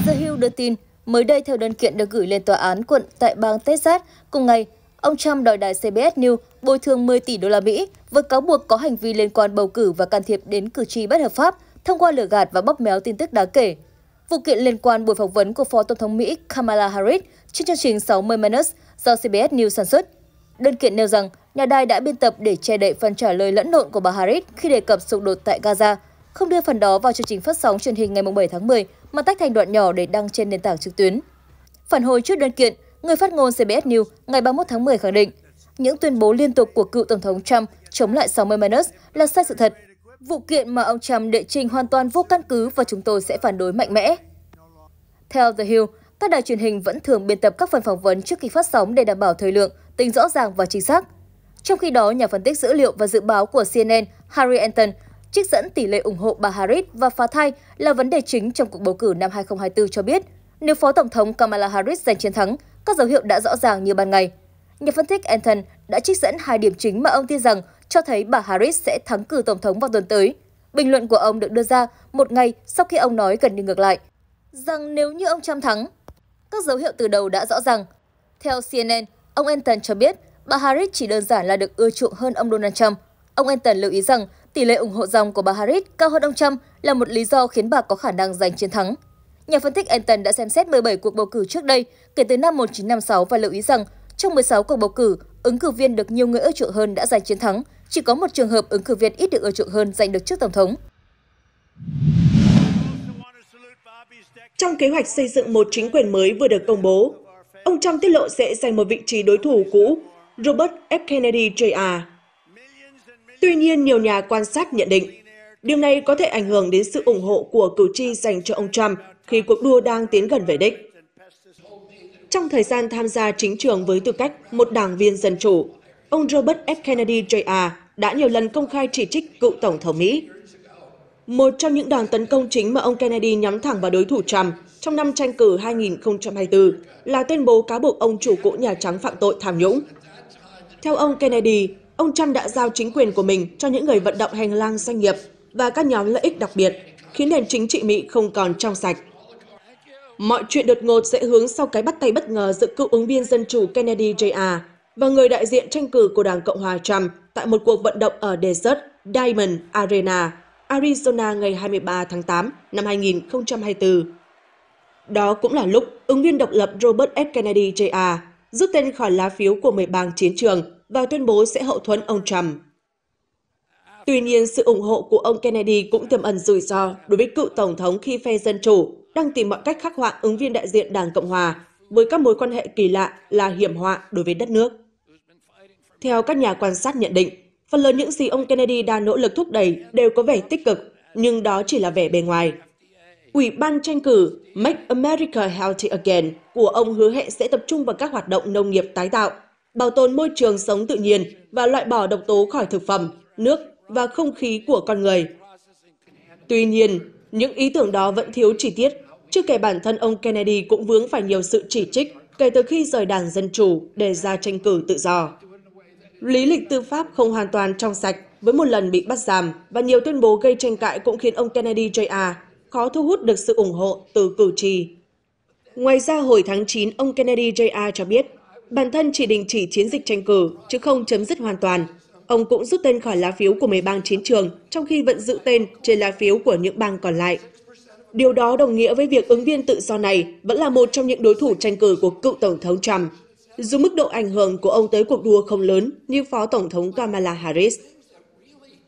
The Hill đưa tin, mới đây theo đơn kiện được gửi lên tòa án quận tại bang Texas, cùng ngày, ông Trump đòi đài CBS News bồi thường 10 tỷ đô la Mỹ với cáo buộc có hành vi liên quan bầu cử và can thiệp đến cử tri bất hợp pháp thông qua lừa gạt và bóp méo tin tức đáng kể Vụ kiện liên quan buổi phỏng vấn của Phó Tổng thống Mỹ Kamala Harris trên chương trình 60 Minutes do CBS News sản xuất. Đơn kiện nêu rằng nhà đài đã biên tập để che đậy phần trả lời lẫn lộn của bà Harris khi đề cập xung đột tại Gaza, không đưa phần đó vào chương trình phát sóng truyền hình ngày 7 tháng 10 mà tách thành đoạn nhỏ để đăng trên nền tảng trực tuyến. Phản hồi trước đơn kiện, người phát ngôn CBS News ngày 31 tháng 10 khẳng định những tuyên bố liên tục của cựu Tổng thống Trump chống lại 60 Minutes là sai sự thật Vụ kiện mà ông Trump đệ trình hoàn toàn vô căn cứ và chúng tôi sẽ phản đối mạnh mẽ. Theo The Hill, các đài truyền hình vẫn thường biên tập các phần phỏng vấn trước khi phát sóng để đảm bảo thời lượng, tính rõ ràng và chính xác. Trong khi đó, nhà phân tích dữ liệu và dự báo của CNN Harry Anton trích dẫn tỷ lệ ủng hộ bà Harris và phá thai là vấn đề chính trong cuộc bầu cử năm 2024 cho biết, nếu Phó Tổng thống Kamala Harris giành chiến thắng, các dấu hiệu đã rõ ràng như ban ngày. Nhà phân tích Anton đã trích dẫn hai điểm chính mà ông tin rằng cho thấy bà Harris sẽ thắng cử Tổng thống vào tuần tới. Bình luận của ông được đưa ra một ngày sau khi ông nói gần như ngược lại, rằng nếu như ông Trump thắng, các dấu hiệu từ đầu đã rõ ràng. Theo CNN, ông Enton cho biết bà Harris chỉ đơn giản là được ưa chuộng hơn ông Donald Trump. Ông Enton lưu ý rằng tỷ lệ ủng hộ dòng của bà Harris cao hơn ông Trump là một lý do khiến bà có khả năng giành chiến thắng. Nhà phân tích Enton đã xem xét 17 cuộc bầu cử trước đây kể từ năm 1956 và lưu ý rằng trong 16 cuộc bầu cử, ứng cử viên được nhiều người ưa chuộng hơn đã giành chiến thắng, chỉ có một trường hợp ứng cử viên ít được ưa chuộng hơn giành được chức Tổng thống. Trong kế hoạch xây dựng một chính quyền mới vừa được công bố, ông Trump tiết lộ sẽ giành một vị trí đối thủ cũ, Robert F. Kennedy Jr. Tuy nhiên, nhiều nhà quan sát nhận định, điều này có thể ảnh hưởng đến sự ủng hộ của cử tri dành cho ông Trump khi cuộc đua đang tiến gần về đích. Trong thời gian tham gia chính trường với tư cách một đảng viên dân chủ, ông Robert F. Kennedy Jr. đã nhiều lần công khai chỉ trích cựu Tổng thống Mỹ. Một trong những đòn tấn công chính mà ông Kennedy nhắm thẳng vào đối thủ Trump trong năm tranh cử 2024 là tuyên bố cáo buộc ông chủ cũ Nhà Trắng phạm tội tham nhũng. Theo ông Kennedy, ông Trump đã giao chính quyền của mình cho những người vận động hành lang doanh nghiệp và các nhóm lợi ích đặc biệt, khiến nền chính trị Mỹ không còn trong sạch. Mọi chuyện đột ngột sẽ hướng sau cái bắt tay bất ngờ giữa cựu ứng viên dân chủ Kennedy Jr và người đại diện tranh cử của Đảng Cộng hòa Trump tại một cuộc vận động ở Desert Diamond Arena, Arizona ngày 23 tháng 8 năm 2024. Đó cũng là lúc ứng viên độc lập Robert F. Kennedy Jr. rút tên khỏi lá phiếu của 10 bang chiến trường và tuyên bố sẽ hậu thuẫn ông Trump. Tuy nhiên, sự ủng hộ của ông Kennedy cũng tiềm ẩn rủi ro đối với cựu tổng thống khi phe Dân Chủ đang tìm mọi cách khắc họa ứng viên đại diện Đảng Cộng Hòa với các mối quan hệ kỳ lạ là hiểm họa đối với đất nước. Theo các nhà quan sát nhận định, phần lớn những gì ông Kennedy đang nỗ lực thúc đẩy đều có vẻ tích cực, nhưng đó chỉ là vẻ bề ngoài. Ủy ban tranh cử Make America Healthy Again của ông hứa hẹn sẽ tập trung vào các hoạt động nông nghiệp tái tạo, bảo tồn môi trường sống tự nhiên và loại bỏ độc tố khỏi thực phẩm, nước và không khí của con người. Tuy nhiên, những ý tưởng đó vẫn thiếu chi tiết, chưa kể bản thân ông Kennedy cũng vướng phải nhiều sự chỉ trích kể từ khi rời đảng Dân Chủ để ra tranh cử tự do. Lý lịch tư pháp không hoàn toàn trong sạch với một lần bị bắt giam và nhiều tuyên bố gây tranh cãi cũng khiến ông Kennedy Jr. khó thu hút được sự ủng hộ từ cử tri. Ngoài ra hồi tháng 9, ông Kennedy Jr. cho biết bản thân chỉ đình chỉ chiến dịch tranh cử chứ không chấm dứt hoàn toàn. Ông cũng rút tên khỏi lá phiếu của mấy bang chiến trường trong khi vẫn giữ tên trên lá phiếu của những bang còn lại. Điều đó đồng nghĩa với việc ứng viên tự do này vẫn là một trong những đối thủ tranh cử của cựu Tổng thống Trump dù mức độ ảnh hưởng của ông tới cuộc đua không lớn như Phó Tổng thống Kamala Harris.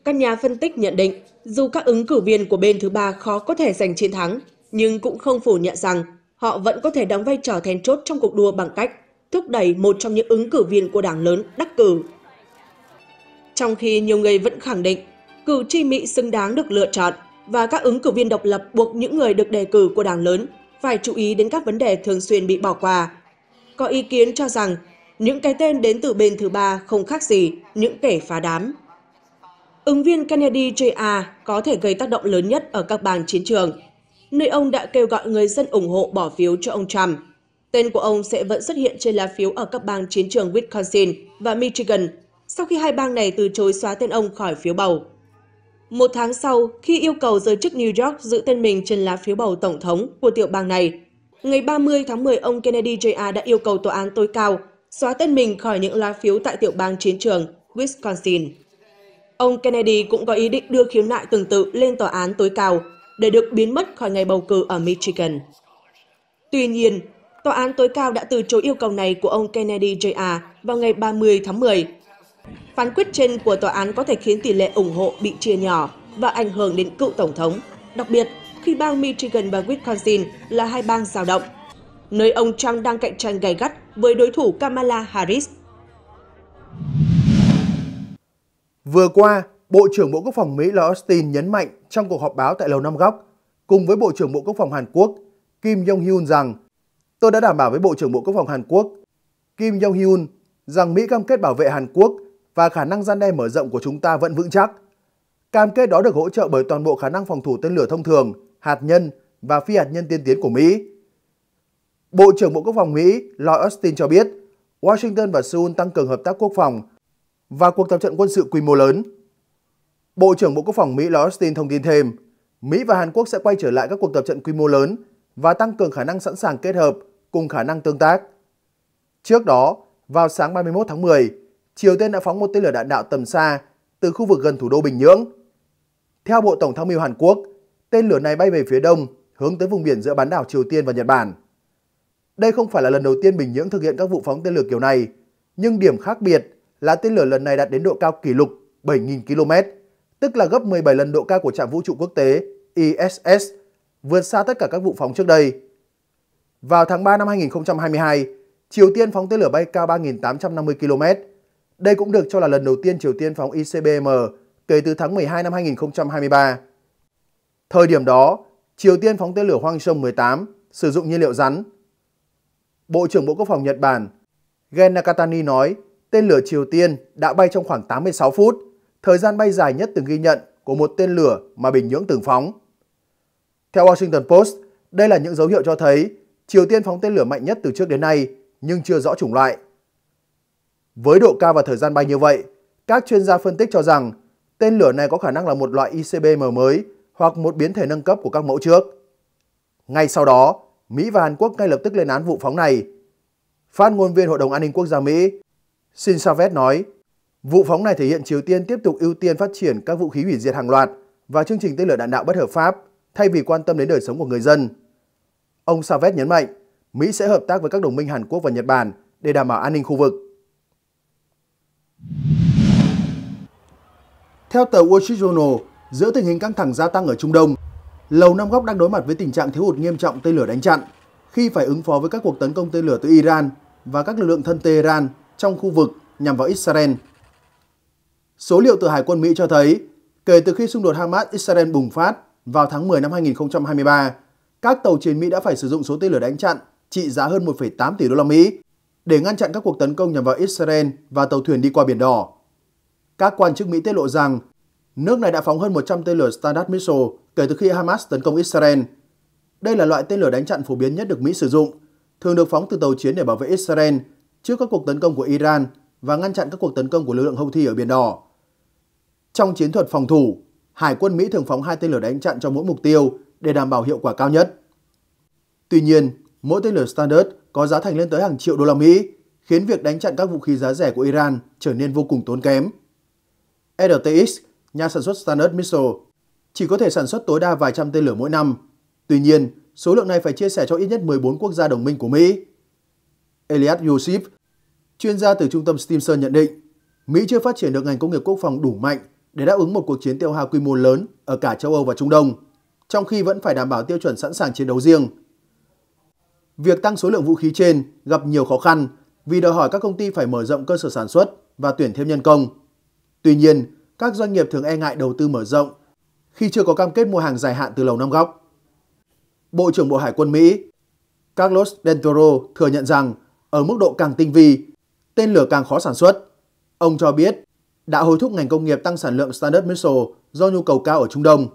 Các nhà phân tích nhận định, dù các ứng cử viên của bên thứ ba khó có thể giành chiến thắng, nhưng cũng không phủ nhận rằng họ vẫn có thể đóng vai trò then chốt trong cuộc đua bằng cách thúc đẩy một trong những ứng cử viên của đảng lớn đắc cử. Trong khi nhiều người vẫn khẳng định cử tri Mỹ xứng đáng được lựa chọn và các ứng cử viên độc lập buộc những người được đề cử của đảng lớn phải chú ý đến các vấn đề thường xuyên bị bỏ qua có ý kiến cho rằng những cái tên đến từ bên thứ ba không khác gì những kẻ phá đám. Ứng viên Kennedy Jr có thể gây tác động lớn nhất ở các bang chiến trường, nơi ông đã kêu gọi người dân ủng hộ bỏ phiếu cho ông Trump. Tên của ông sẽ vẫn xuất hiện trên lá phiếu ở các bang chiến trường Wisconsin và Michigan sau khi hai bang này từ chối xóa tên ông khỏi phiếu bầu. Một tháng sau, khi yêu cầu giới chức New York giữ tên mình trên lá phiếu bầu tổng thống của tiểu bang này, ngày 30 tháng 10, ông Kennedy Jr đã yêu cầu tòa án tối cao xóa tên mình khỏi những lá phiếu tại tiểu bang chiến trường Wisconsin. Ông Kennedy cũng có ý định đưa khiếu nại tương tự lên tòa án tối cao để được biến mất khỏi ngày bầu cử ở Michigan. Tuy nhiên, tòa án tối cao đã từ chối yêu cầu này của ông Kennedy Jr. vào ngày 30 tháng 10. Phán quyết trên của tòa án có thể khiến tỷ lệ ủng hộ bị chia nhỏ và ảnh hưởng đến cựu tổng thống, đặc biệt khi bang Michigan và Wisconsin là hai bang giao động, nơi ông Trump đang cạnh tranh gay gắt với đối thủ Kamala Harris. Vừa qua, Bộ trưởng Bộ Quốc phòng Mỹ Lloyd Austin nhấn mạnh trong cuộc họp báo tại Lầu Năm Góc cùng với Bộ trưởng Bộ Quốc phòng Hàn Quốc Kim Jong-hyun rằng Tôi đã đảm bảo với Bộ trưởng Bộ Quốc phòng Hàn Quốc Kim Jong-hyun rằng Mỹ cam kết bảo vệ Hàn Quốc và khả năng gian đe mở rộng của chúng ta vẫn vững chắc. Cam kết đó được hỗ trợ bởi toàn bộ khả năng phòng thủ tên lửa thông thường, hạt nhân và phi hạt nhân tiên tiến của Mỹ. Bộ trưởng Bộ Quốc phòng Mỹ Lloyd Austin cho biết, Washington và Seoul tăng cường hợp tác quốc phòng và cuộc tập trận quân sự quy mô lớn. Bộ trưởng Bộ Quốc phòng Mỹ Lloyd Austin thông tin thêm, Mỹ và Hàn Quốc sẽ quay trở lại các cuộc tập trận quy mô lớn và tăng cường khả năng sẵn sàng kết hợp cùng khả năng tương tác. Trước đó, vào sáng 31 tháng 10, Triều Tiên đã phóng một tên lửa đạn đạo tầm xa từ khu vực gần thủ đô Bình Nhưỡng. Theo Bộ Tổng tham mưu Hàn Quốc, tên lửa này bay về phía đông, hướng tới vùng biển giữa bán đảo Triều Tiên và Nhật Bản. Đây không phải là lần đầu tiên Bình Nhưỡng thực hiện các vụ phóng tên lửa kiểu này, nhưng điểm khác biệt là tên lửa lần này đạt đến độ cao kỷ lục 7.000 km, tức là gấp 17 lần độ cao của trạm vũ trụ quốc tế ISS, e vượt xa tất cả các vụ phóng trước đây. Vào tháng 3 năm 2022, Triều Tiên phóng tên lửa bay cao 3.850 km. Đây cũng được cho là lần đầu tiên Triều Tiên phóng ICBM kể từ tháng 12 năm 2023. Thời điểm đó, Triều Tiên phóng tên lửa Hoang Sông 18 sử dụng nhiên liệu rắn. Bộ trưởng Bộ Quốc phòng Nhật Bản Gen Nakatani nói tên lửa Triều Tiên đã bay trong khoảng 86 phút, thời gian bay dài nhất từng ghi nhận của một tên lửa mà Bình Nhưỡng từng phóng. Theo Washington Post, đây là những dấu hiệu cho thấy Triều Tiên phóng tên lửa mạnh nhất từ trước đến nay nhưng chưa rõ chủng loại. Với độ cao và thời gian bay như vậy, các chuyên gia phân tích cho rằng tên lửa này có khả năng là một loại ICBM mới hoặc một biến thể nâng cấp của các mẫu trước. Ngay sau đó, Mỹ và Hàn Quốc ngay lập tức lên án vụ phóng này. Phát ngôn viên Hội đồng An ninh Quốc gia Mỹ, Shin Savet nói, vụ phóng này thể hiện Triều Tiên tiếp tục ưu tiên phát triển các vũ khí hủy diệt hàng loạt và chương trình tên lửa đạn đạo bất hợp pháp thay vì quan tâm đến đời sống của người dân. Ông Savet nhấn mạnh, Mỹ sẽ hợp tác với các đồng minh Hàn Quốc và Nhật Bản để đảm bảo an ninh khu vực. Theo tờ Wall Street Journal, Giữa tình hình căng thẳng gia tăng ở Trung Đông, Lầu Năm Góc đang đối mặt với tình trạng thiếu hụt nghiêm trọng tên lửa đánh chặn khi phải ứng phó với các cuộc tấn công tên lửa từ Iran và các lực lượng thân Tehran trong khu vực nhằm vào Israel. Số liệu từ Hải quân Mỹ cho thấy, kể từ khi xung đột Hamas-Israel bùng phát vào tháng 10 năm 2023, các tàu chiến Mỹ đã phải sử dụng số tên lửa đánh chặn trị giá hơn 1,8 tỷ đô la Mỹ để ngăn chặn các cuộc tấn công nhằm vào Israel và tàu thuyền đi qua Biển Đỏ. Các quan chức Mỹ tiết lộ rằng Nước này đã phóng hơn 100 tên lửa Standard Missile kể từ khi Hamas tấn công Israel. Đây là loại tên lửa đánh chặn phổ biến nhất được Mỹ sử dụng, thường được phóng từ tàu chiến để bảo vệ Israel trước các cuộc tấn công của Iran và ngăn chặn các cuộc tấn công của lực lượng Houthi ở Biển Đỏ. Trong chiến thuật phòng thủ, Hải quân Mỹ thường phóng hai tên lửa đánh chặn cho mỗi mục tiêu để đảm bảo hiệu quả cao nhất. Tuy nhiên, mỗi tên lửa Standard có giá thành lên tới hàng triệu đô la Mỹ, khiến việc đánh chặn các vũ khí giá rẻ của Iran trở nên vô cùng tốn kém. RTX nhà sản xuất Standard Missile chỉ có thể sản xuất tối đa vài trăm tên lửa mỗi năm. Tuy nhiên, số lượng này phải chia sẻ cho ít nhất 14 quốc gia đồng minh của Mỹ. Elias Yusuf, chuyên gia từ trung tâm Stimson nhận định, Mỹ chưa phát triển được ngành công nghiệp quốc phòng đủ mạnh để đáp ứng một cuộc chiến tiêu hao quy mô lớn ở cả châu Âu và Trung Đông, trong khi vẫn phải đảm bảo tiêu chuẩn sẵn sàng chiến đấu riêng. Việc tăng số lượng vũ khí trên gặp nhiều khó khăn vì đòi hỏi các công ty phải mở rộng cơ sở sản xuất và tuyển thêm nhân công. Tuy nhiên, các doanh nghiệp thường e ngại đầu tư mở rộng khi chưa có cam kết mua hàng dài hạn từ Lầu Năm Góc. Bộ trưởng Bộ Hải quân Mỹ Carlos Del Toro thừa nhận rằng ở mức độ càng tinh vi, tên lửa càng khó sản xuất. Ông cho biết đã hối thúc ngành công nghiệp tăng sản lượng Standard Missile do nhu cầu cao ở Trung Đông.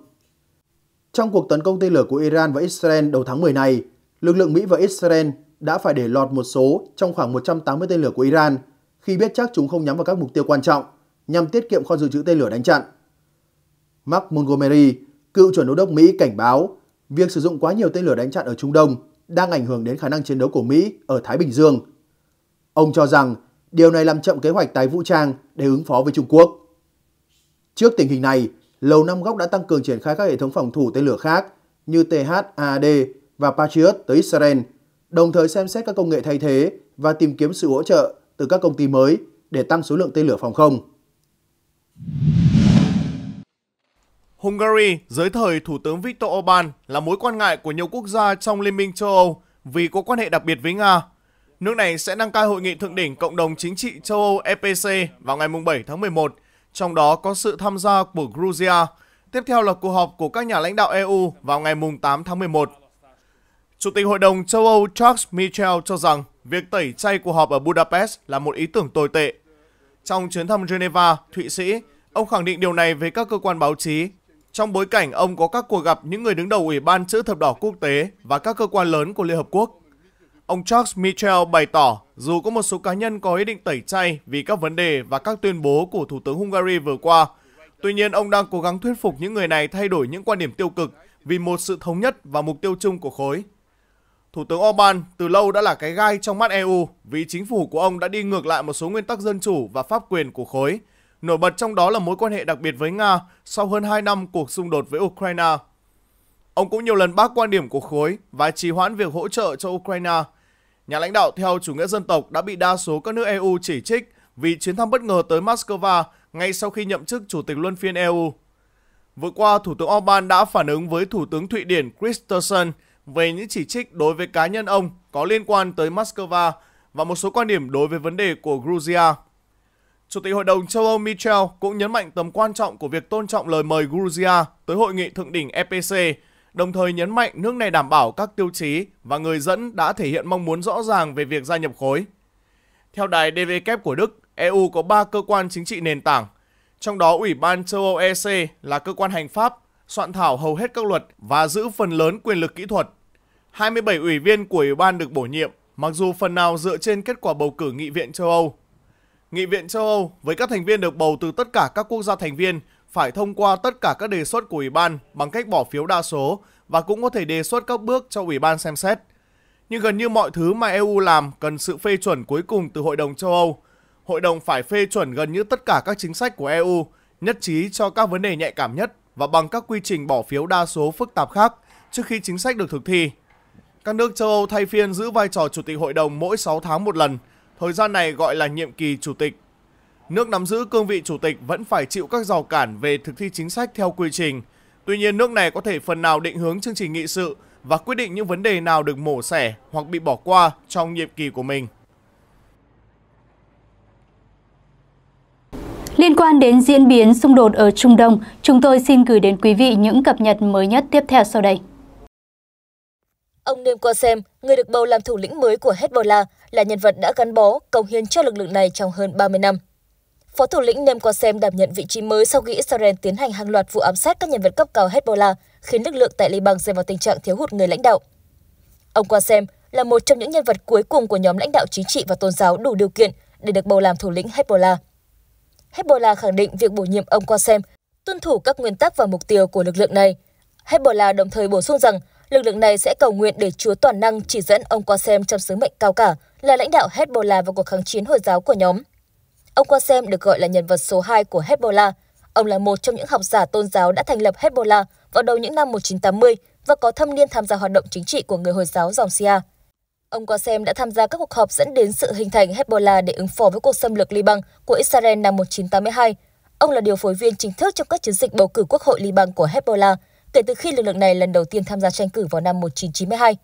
Trong cuộc tấn công tên lửa của Iran và Israel đầu tháng 10 này, lực lượng Mỹ và Israel đã phải để lọt một số trong khoảng 180 tên lửa của Iran khi biết chắc chúng không nhắm vào các mục tiêu quan trọng – nhằm tiết kiệm kho dự trữ tên lửa đánh chặn. Mark Montgomery, cựu chuẩn đô đốc Mỹ cảnh báo việc sử dụng quá nhiều tên lửa đánh chặn ở Trung Đông đang ảnh hưởng đến khả năng chiến đấu của Mỹ ở Thái Bình Dương. Ông cho rằng điều này làm chậm kế hoạch tái vũ trang để ứng phó với Trung Quốc. Trước tình hình này, Lầu Năm Góc đã tăng cường triển khai các hệ thống phòng thủ tên lửa khác như THAAD và Patriot tới Israel, đồng thời xem xét các công nghệ thay thế và tìm kiếm sự hỗ trợ từ các công ty mới để tăng số lượng tên lửa phòng không. Hungary dưới thời Thủ tướng Viktor Orbán là mối quan ngại của nhiều quốc gia trong Liên minh châu Âu vì có quan hệ đặc biệt với Nga. Nước này sẽ đăng cai hội nghị thượng đỉnh Cộng đồng Chính trị châu Âu EPC vào ngày 7 tháng 11, trong đó có sự tham gia của Georgia. Tiếp theo là cuộc họp của các nhà lãnh đạo EU vào ngày 8 tháng 11. Chủ tịch Hội đồng châu Âu Charles Michel cho rằng việc tẩy chay cuộc họp ở Budapest là một ý tưởng tồi tệ trong chuyến thăm Geneva, Thụy Sĩ, ông khẳng định điều này với các cơ quan báo chí. Trong bối cảnh ông có các cuộc gặp những người đứng đầu Ủy ban Chữ Thập Đỏ Quốc tế và các cơ quan lớn của Liên Hợp Quốc. Ông Charles Michel bày tỏ dù có một số cá nhân có ý định tẩy chay vì các vấn đề và các tuyên bố của Thủ tướng Hungary vừa qua, tuy nhiên ông đang cố gắng thuyết phục những người này thay đổi những quan điểm tiêu cực vì một sự thống nhất và mục tiêu chung của khối. Thủ tướng Orbán từ lâu đã là cái gai trong mắt EU vì chính phủ của ông đã đi ngược lại một số nguyên tắc dân chủ và pháp quyền của khối. Nổi bật trong đó là mối quan hệ đặc biệt với Nga sau hơn 2 năm cuộc xung đột với Ukraine. Ông cũng nhiều lần bác quan điểm của khối và trì hoãn việc hỗ trợ cho Ukraine. Nhà lãnh đạo theo chủ nghĩa dân tộc đã bị đa số các nước EU chỉ trích vì chuyến thăm bất ngờ tới Moscow ngay sau khi nhậm chức chủ tịch luân phiên EU. Vừa qua, Thủ tướng Orbán đã phản ứng với Thủ tướng Thụy Điển Christensen về những chỉ trích đối với cá nhân ông có liên quan tới Moscow và một số quan điểm đối với vấn đề của Georgia. Chủ tịch Hội đồng châu Âu Michel cũng nhấn mạnh tầm quan trọng của việc tôn trọng lời mời Georgia tới hội nghị thượng đỉnh EPC, đồng thời nhấn mạnh nước này đảm bảo các tiêu chí và người dẫn đã thể hiện mong muốn rõ ràng về việc gia nhập khối. Theo đài DW của Đức, EU có 3 cơ quan chính trị nền tảng, trong đó Ủy ban châu Âu EC là cơ quan hành pháp soạn thảo hầu hết các luật và giữ phần lớn quyền lực kỹ thuật. 27 ủy viên của Ủy ban được bổ nhiệm, mặc dù phần nào dựa trên kết quả bầu cử Nghị viện châu Âu. Nghị viện châu Âu với các thành viên được bầu từ tất cả các quốc gia thành viên phải thông qua tất cả các đề xuất của Ủy ban bằng cách bỏ phiếu đa số và cũng có thể đề xuất các bước cho Ủy ban xem xét. Nhưng gần như mọi thứ mà EU làm cần sự phê chuẩn cuối cùng từ Hội đồng châu Âu. Hội đồng phải phê chuẩn gần như tất cả các chính sách của EU, nhất trí cho các vấn đề nhạy cảm nhất và bằng các quy trình bỏ phiếu đa số phức tạp khác trước khi chính sách được thực thi. Các nước châu Âu thay phiên giữ vai trò chủ tịch hội đồng mỗi 6 tháng một lần, thời gian này gọi là nhiệm kỳ chủ tịch. Nước nắm giữ cương vị chủ tịch vẫn phải chịu các rào cản về thực thi chính sách theo quy trình. Tuy nhiên nước này có thể phần nào định hướng chương trình nghị sự và quyết định những vấn đề nào được mổ xẻ hoặc bị bỏ qua trong nhiệm kỳ của mình. Liên quan đến diễn biến xung đột ở Trung Đông, chúng tôi xin gửi đến quý vị những cập nhật mới nhất tiếp theo sau đây. Ông Nêm Qasem, người được bầu làm thủ lĩnh mới của Hezbollah, là nhân vật đã gắn bó, công hiến cho lực lượng này trong hơn 30 năm. Phó thủ lĩnh Nem Qasem đảm nhận vị trí mới sau khi Israel tiến hành hàng loạt vụ ám sát các nhân vật cấp cao Hezbollah, khiến lực lượng tại Liban rơi vào tình trạng thiếu hụt người lãnh đạo. Ông Qasem là một trong những nhân vật cuối cùng của nhóm lãnh đạo chính trị và tôn giáo đủ điều kiện để được bầu làm thủ lĩnh Hezbollah. Hezbollah khẳng định việc bổ nhiệm ông Qasem tuân thủ các nguyên tắc và mục tiêu của lực lượng này. Hezbollah đồng thời bổ sung rằng lực lượng này sẽ cầu nguyện để Chúa toàn năng chỉ dẫn ông Qasem trong sứ mệnh cao cả là lãnh đạo Hezbollah vào cuộc kháng chiến Hồi giáo của nhóm. Ông Qasem được gọi là nhân vật số 2 của Hezbollah. Ông là một trong những học giả tôn giáo đã thành lập Hezbollah vào đầu những năm 1980 và có thâm niên tham gia hoạt động chính trị của người Hồi giáo dòng Shia. Ông Qasem đã tham gia các cuộc họp dẫn đến sự hình thành Hezbollah để ứng phó với cuộc xâm lược Liban của Israel năm 1982. Ông là điều phối viên chính thức trong các chiến dịch bầu cử quốc hội Liban của Hezbollah kể từ khi lực lượng này lần đầu tiên tham gia tranh cử vào năm 1992.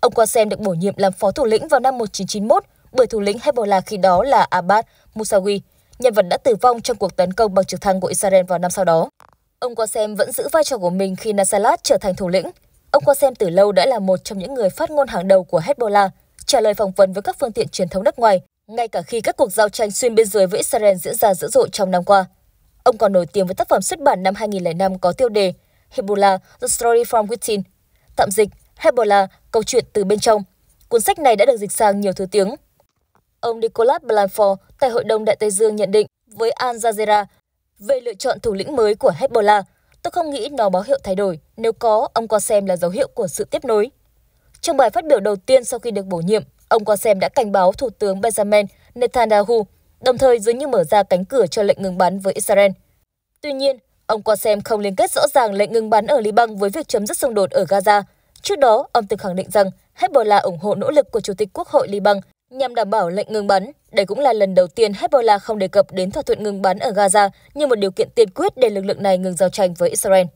Ông Qasem được bổ nhiệm làm phó thủ lĩnh vào năm 1991 bởi thủ lĩnh Hezbollah khi đó là Abbas Musawi, nhân vật đã tử vong trong cuộc tấn công bằng trực thăng của Israel vào năm sau đó. Ông Qasem vẫn giữ vai trò của mình khi Nasrallah trở thành thủ lĩnh, Ông Qasem từ lâu đã là một trong những người phát ngôn hàng đầu của Hezbollah, trả lời phỏng vấn với các phương tiện truyền thống nước ngoài, ngay cả khi các cuộc giao tranh xuyên biên giới với Israel diễn ra dữ dội trong năm qua. Ông còn nổi tiếng với tác phẩm xuất bản năm 2005 có tiêu đề Hezbollah – The Story from Within, tạm dịch Hezbollah – Câu chuyện từ bên trong. Cuốn sách này đã được dịch sang nhiều thứ tiếng. Ông Nicolas Blanford tại Hội đồng Đại Tây Dương nhận định với Al Jazeera về lựa chọn thủ lĩnh mới của Hezbollah – Tôi không nghĩ nó báo hiệu thay đổi, nếu có, ông qua xem là dấu hiệu của sự tiếp nối. Trong bài phát biểu đầu tiên sau khi được bổ nhiệm, ông qua xem đã cảnh báo Thủ tướng Benjamin Netanyahu, đồng thời dường như mở ra cánh cửa cho lệnh ngừng bắn với Israel. Tuy nhiên, ông qua xem không liên kết rõ ràng lệnh ngừng bắn ở Liban với việc chấm dứt xung đột ở Gaza. Trước đó, ông từng khẳng định rằng Hezbollah ủng hộ nỗ lực của Chủ tịch Quốc hội Liban Nhằm đảm bảo lệnh ngừng bắn, đây cũng là lần đầu tiên Hezbollah không đề cập đến thỏa thuận ngừng bắn ở Gaza như một điều kiện tiên quyết để lực lượng này ngừng giao tranh với Israel.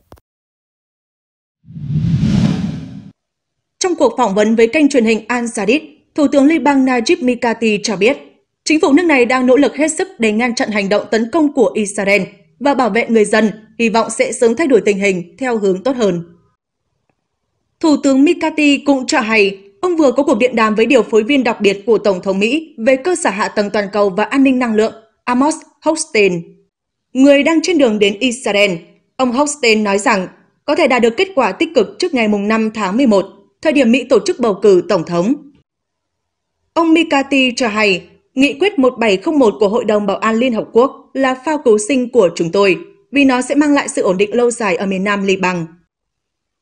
Trong cuộc phỏng vấn với kênh truyền hình Al Jadid, Thủ tướng Liban Najib Mikati cho biết, chính phủ nước này đang nỗ lực hết sức để ngăn chặn hành động tấn công của Israel và bảo vệ người dân, hy vọng sẽ sớm thay đổi tình hình theo hướng tốt hơn. Thủ tướng Mikati cũng cho hay Ông vừa có cuộc điện đàm với điều phối viên đặc biệt của Tổng thống Mỹ về cơ sở hạ tầng toàn cầu và an ninh năng lượng Amos Hochstein. Người đang trên đường đến Israel, ông Hochstein nói rằng có thể đạt được kết quả tích cực trước ngày 5 tháng 11, thời điểm Mỹ tổ chức bầu cử Tổng thống. Ông Mikati cho hay, Nghị quyết 1701 của Hội đồng Bảo an Liên Hợp Quốc là phao cứu sinh của chúng tôi, vì nó sẽ mang lại sự ổn định lâu dài ở miền Nam Liban.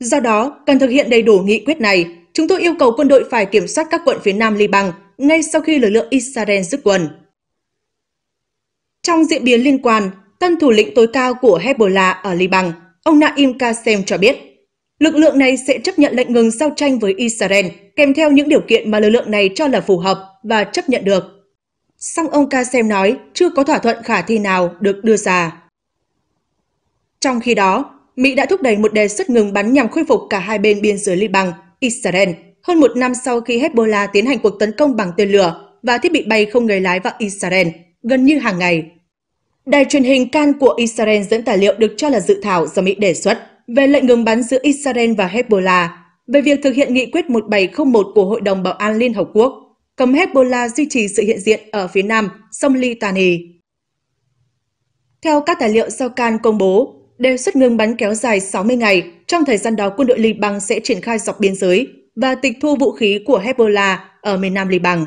Do đó, cần thực hiện đầy đủ nghị quyết này chúng tôi yêu cầu quân đội phải kiểm soát các quận phía nam Liban ngay sau khi lực lượng Israel rút quân. Trong diễn biến liên quan, tân thủ lĩnh tối cao của Hezbollah ở Liban, ông Naim Kassem cho biết, lực lượng này sẽ chấp nhận lệnh ngừng giao tranh với Israel kèm theo những điều kiện mà lực lượng này cho là phù hợp và chấp nhận được. Song ông Kassem nói chưa có thỏa thuận khả thi nào được đưa ra. Trong khi đó, Mỹ đã thúc đẩy một đề xuất ngừng bắn nhằm khôi phục cả hai bên biên giới Liban Israel, hơn một năm sau khi Hezbollah tiến hành cuộc tấn công bằng tên lửa và thiết bị bay không người lái vào Israel, gần như hàng ngày. Đài truyền hình Can của Israel dẫn tài liệu được cho là dự thảo do Mỹ đề xuất về lệnh ngừng bắn giữa Israel và Hezbollah, về việc thực hiện nghị quyết 1701 của Hội đồng Bảo an Liên Hợp Quốc, cấm Hezbollah duy trì sự hiện diện ở phía nam sông Litani. Theo các tài liệu do Can công bố, đề xuất ngừng bắn kéo dài 60 ngày. Trong thời gian đó, quân đội Liban sẽ triển khai dọc biên giới và tịch thu vũ khí của Hezbollah ở miền nam Liban.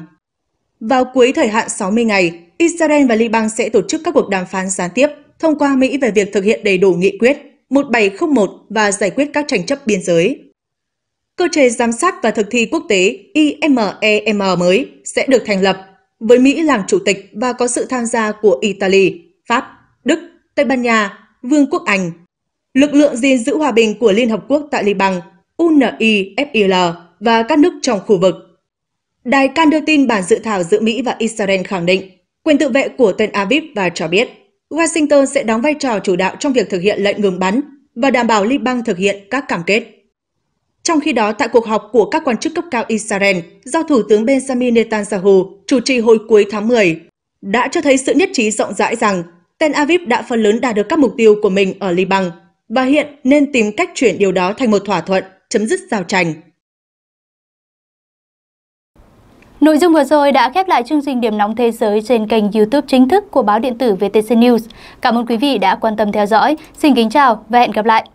Vào cuối thời hạn 60 ngày, Israel và Liban sẽ tổ chức các cuộc đàm phán gián tiếp thông qua Mỹ về việc thực hiện đầy đủ nghị quyết 1701 và giải quyết các tranh chấp biên giới. Cơ chế giám sát và thực thi quốc tế IMEM e mới sẽ được thành lập, với Mỹ làm chủ tịch và có sự tham gia của Italy, Pháp, Đức, Tây Ban Nha, Vương quốc Anh. Lực lượng gìn giữ hòa bình của Liên Hợp Quốc tại Liban, UNIFIL và các nước trong khu vực. Đài Can đưa tin bản dự thảo giữa Mỹ và Israel khẳng định quyền tự vệ của tên Aviv và cho biết Washington sẽ đóng vai trò chủ đạo trong việc thực hiện lệnh ngừng bắn và đảm bảo Liban thực hiện các cam kết. Trong khi đó, tại cuộc họp của các quan chức cấp cao Israel do Thủ tướng Benjamin Netanyahu chủ trì hồi cuối tháng 10, đã cho thấy sự nhất trí rộng rãi rằng Tel Aviv đã phần lớn đạt được các mục tiêu của mình ở Liban và hiện nên tìm cách chuyển điều đó thành một thỏa thuận chấm dứt giao tranh. Nội dung vừa rồi đã khép lại chương trình Điểm nóng thế giới trên kênh YouTube chính thức của báo điện tử VTC News. Cảm ơn quý vị đã quan tâm theo dõi. Xin kính chào và hẹn gặp lại.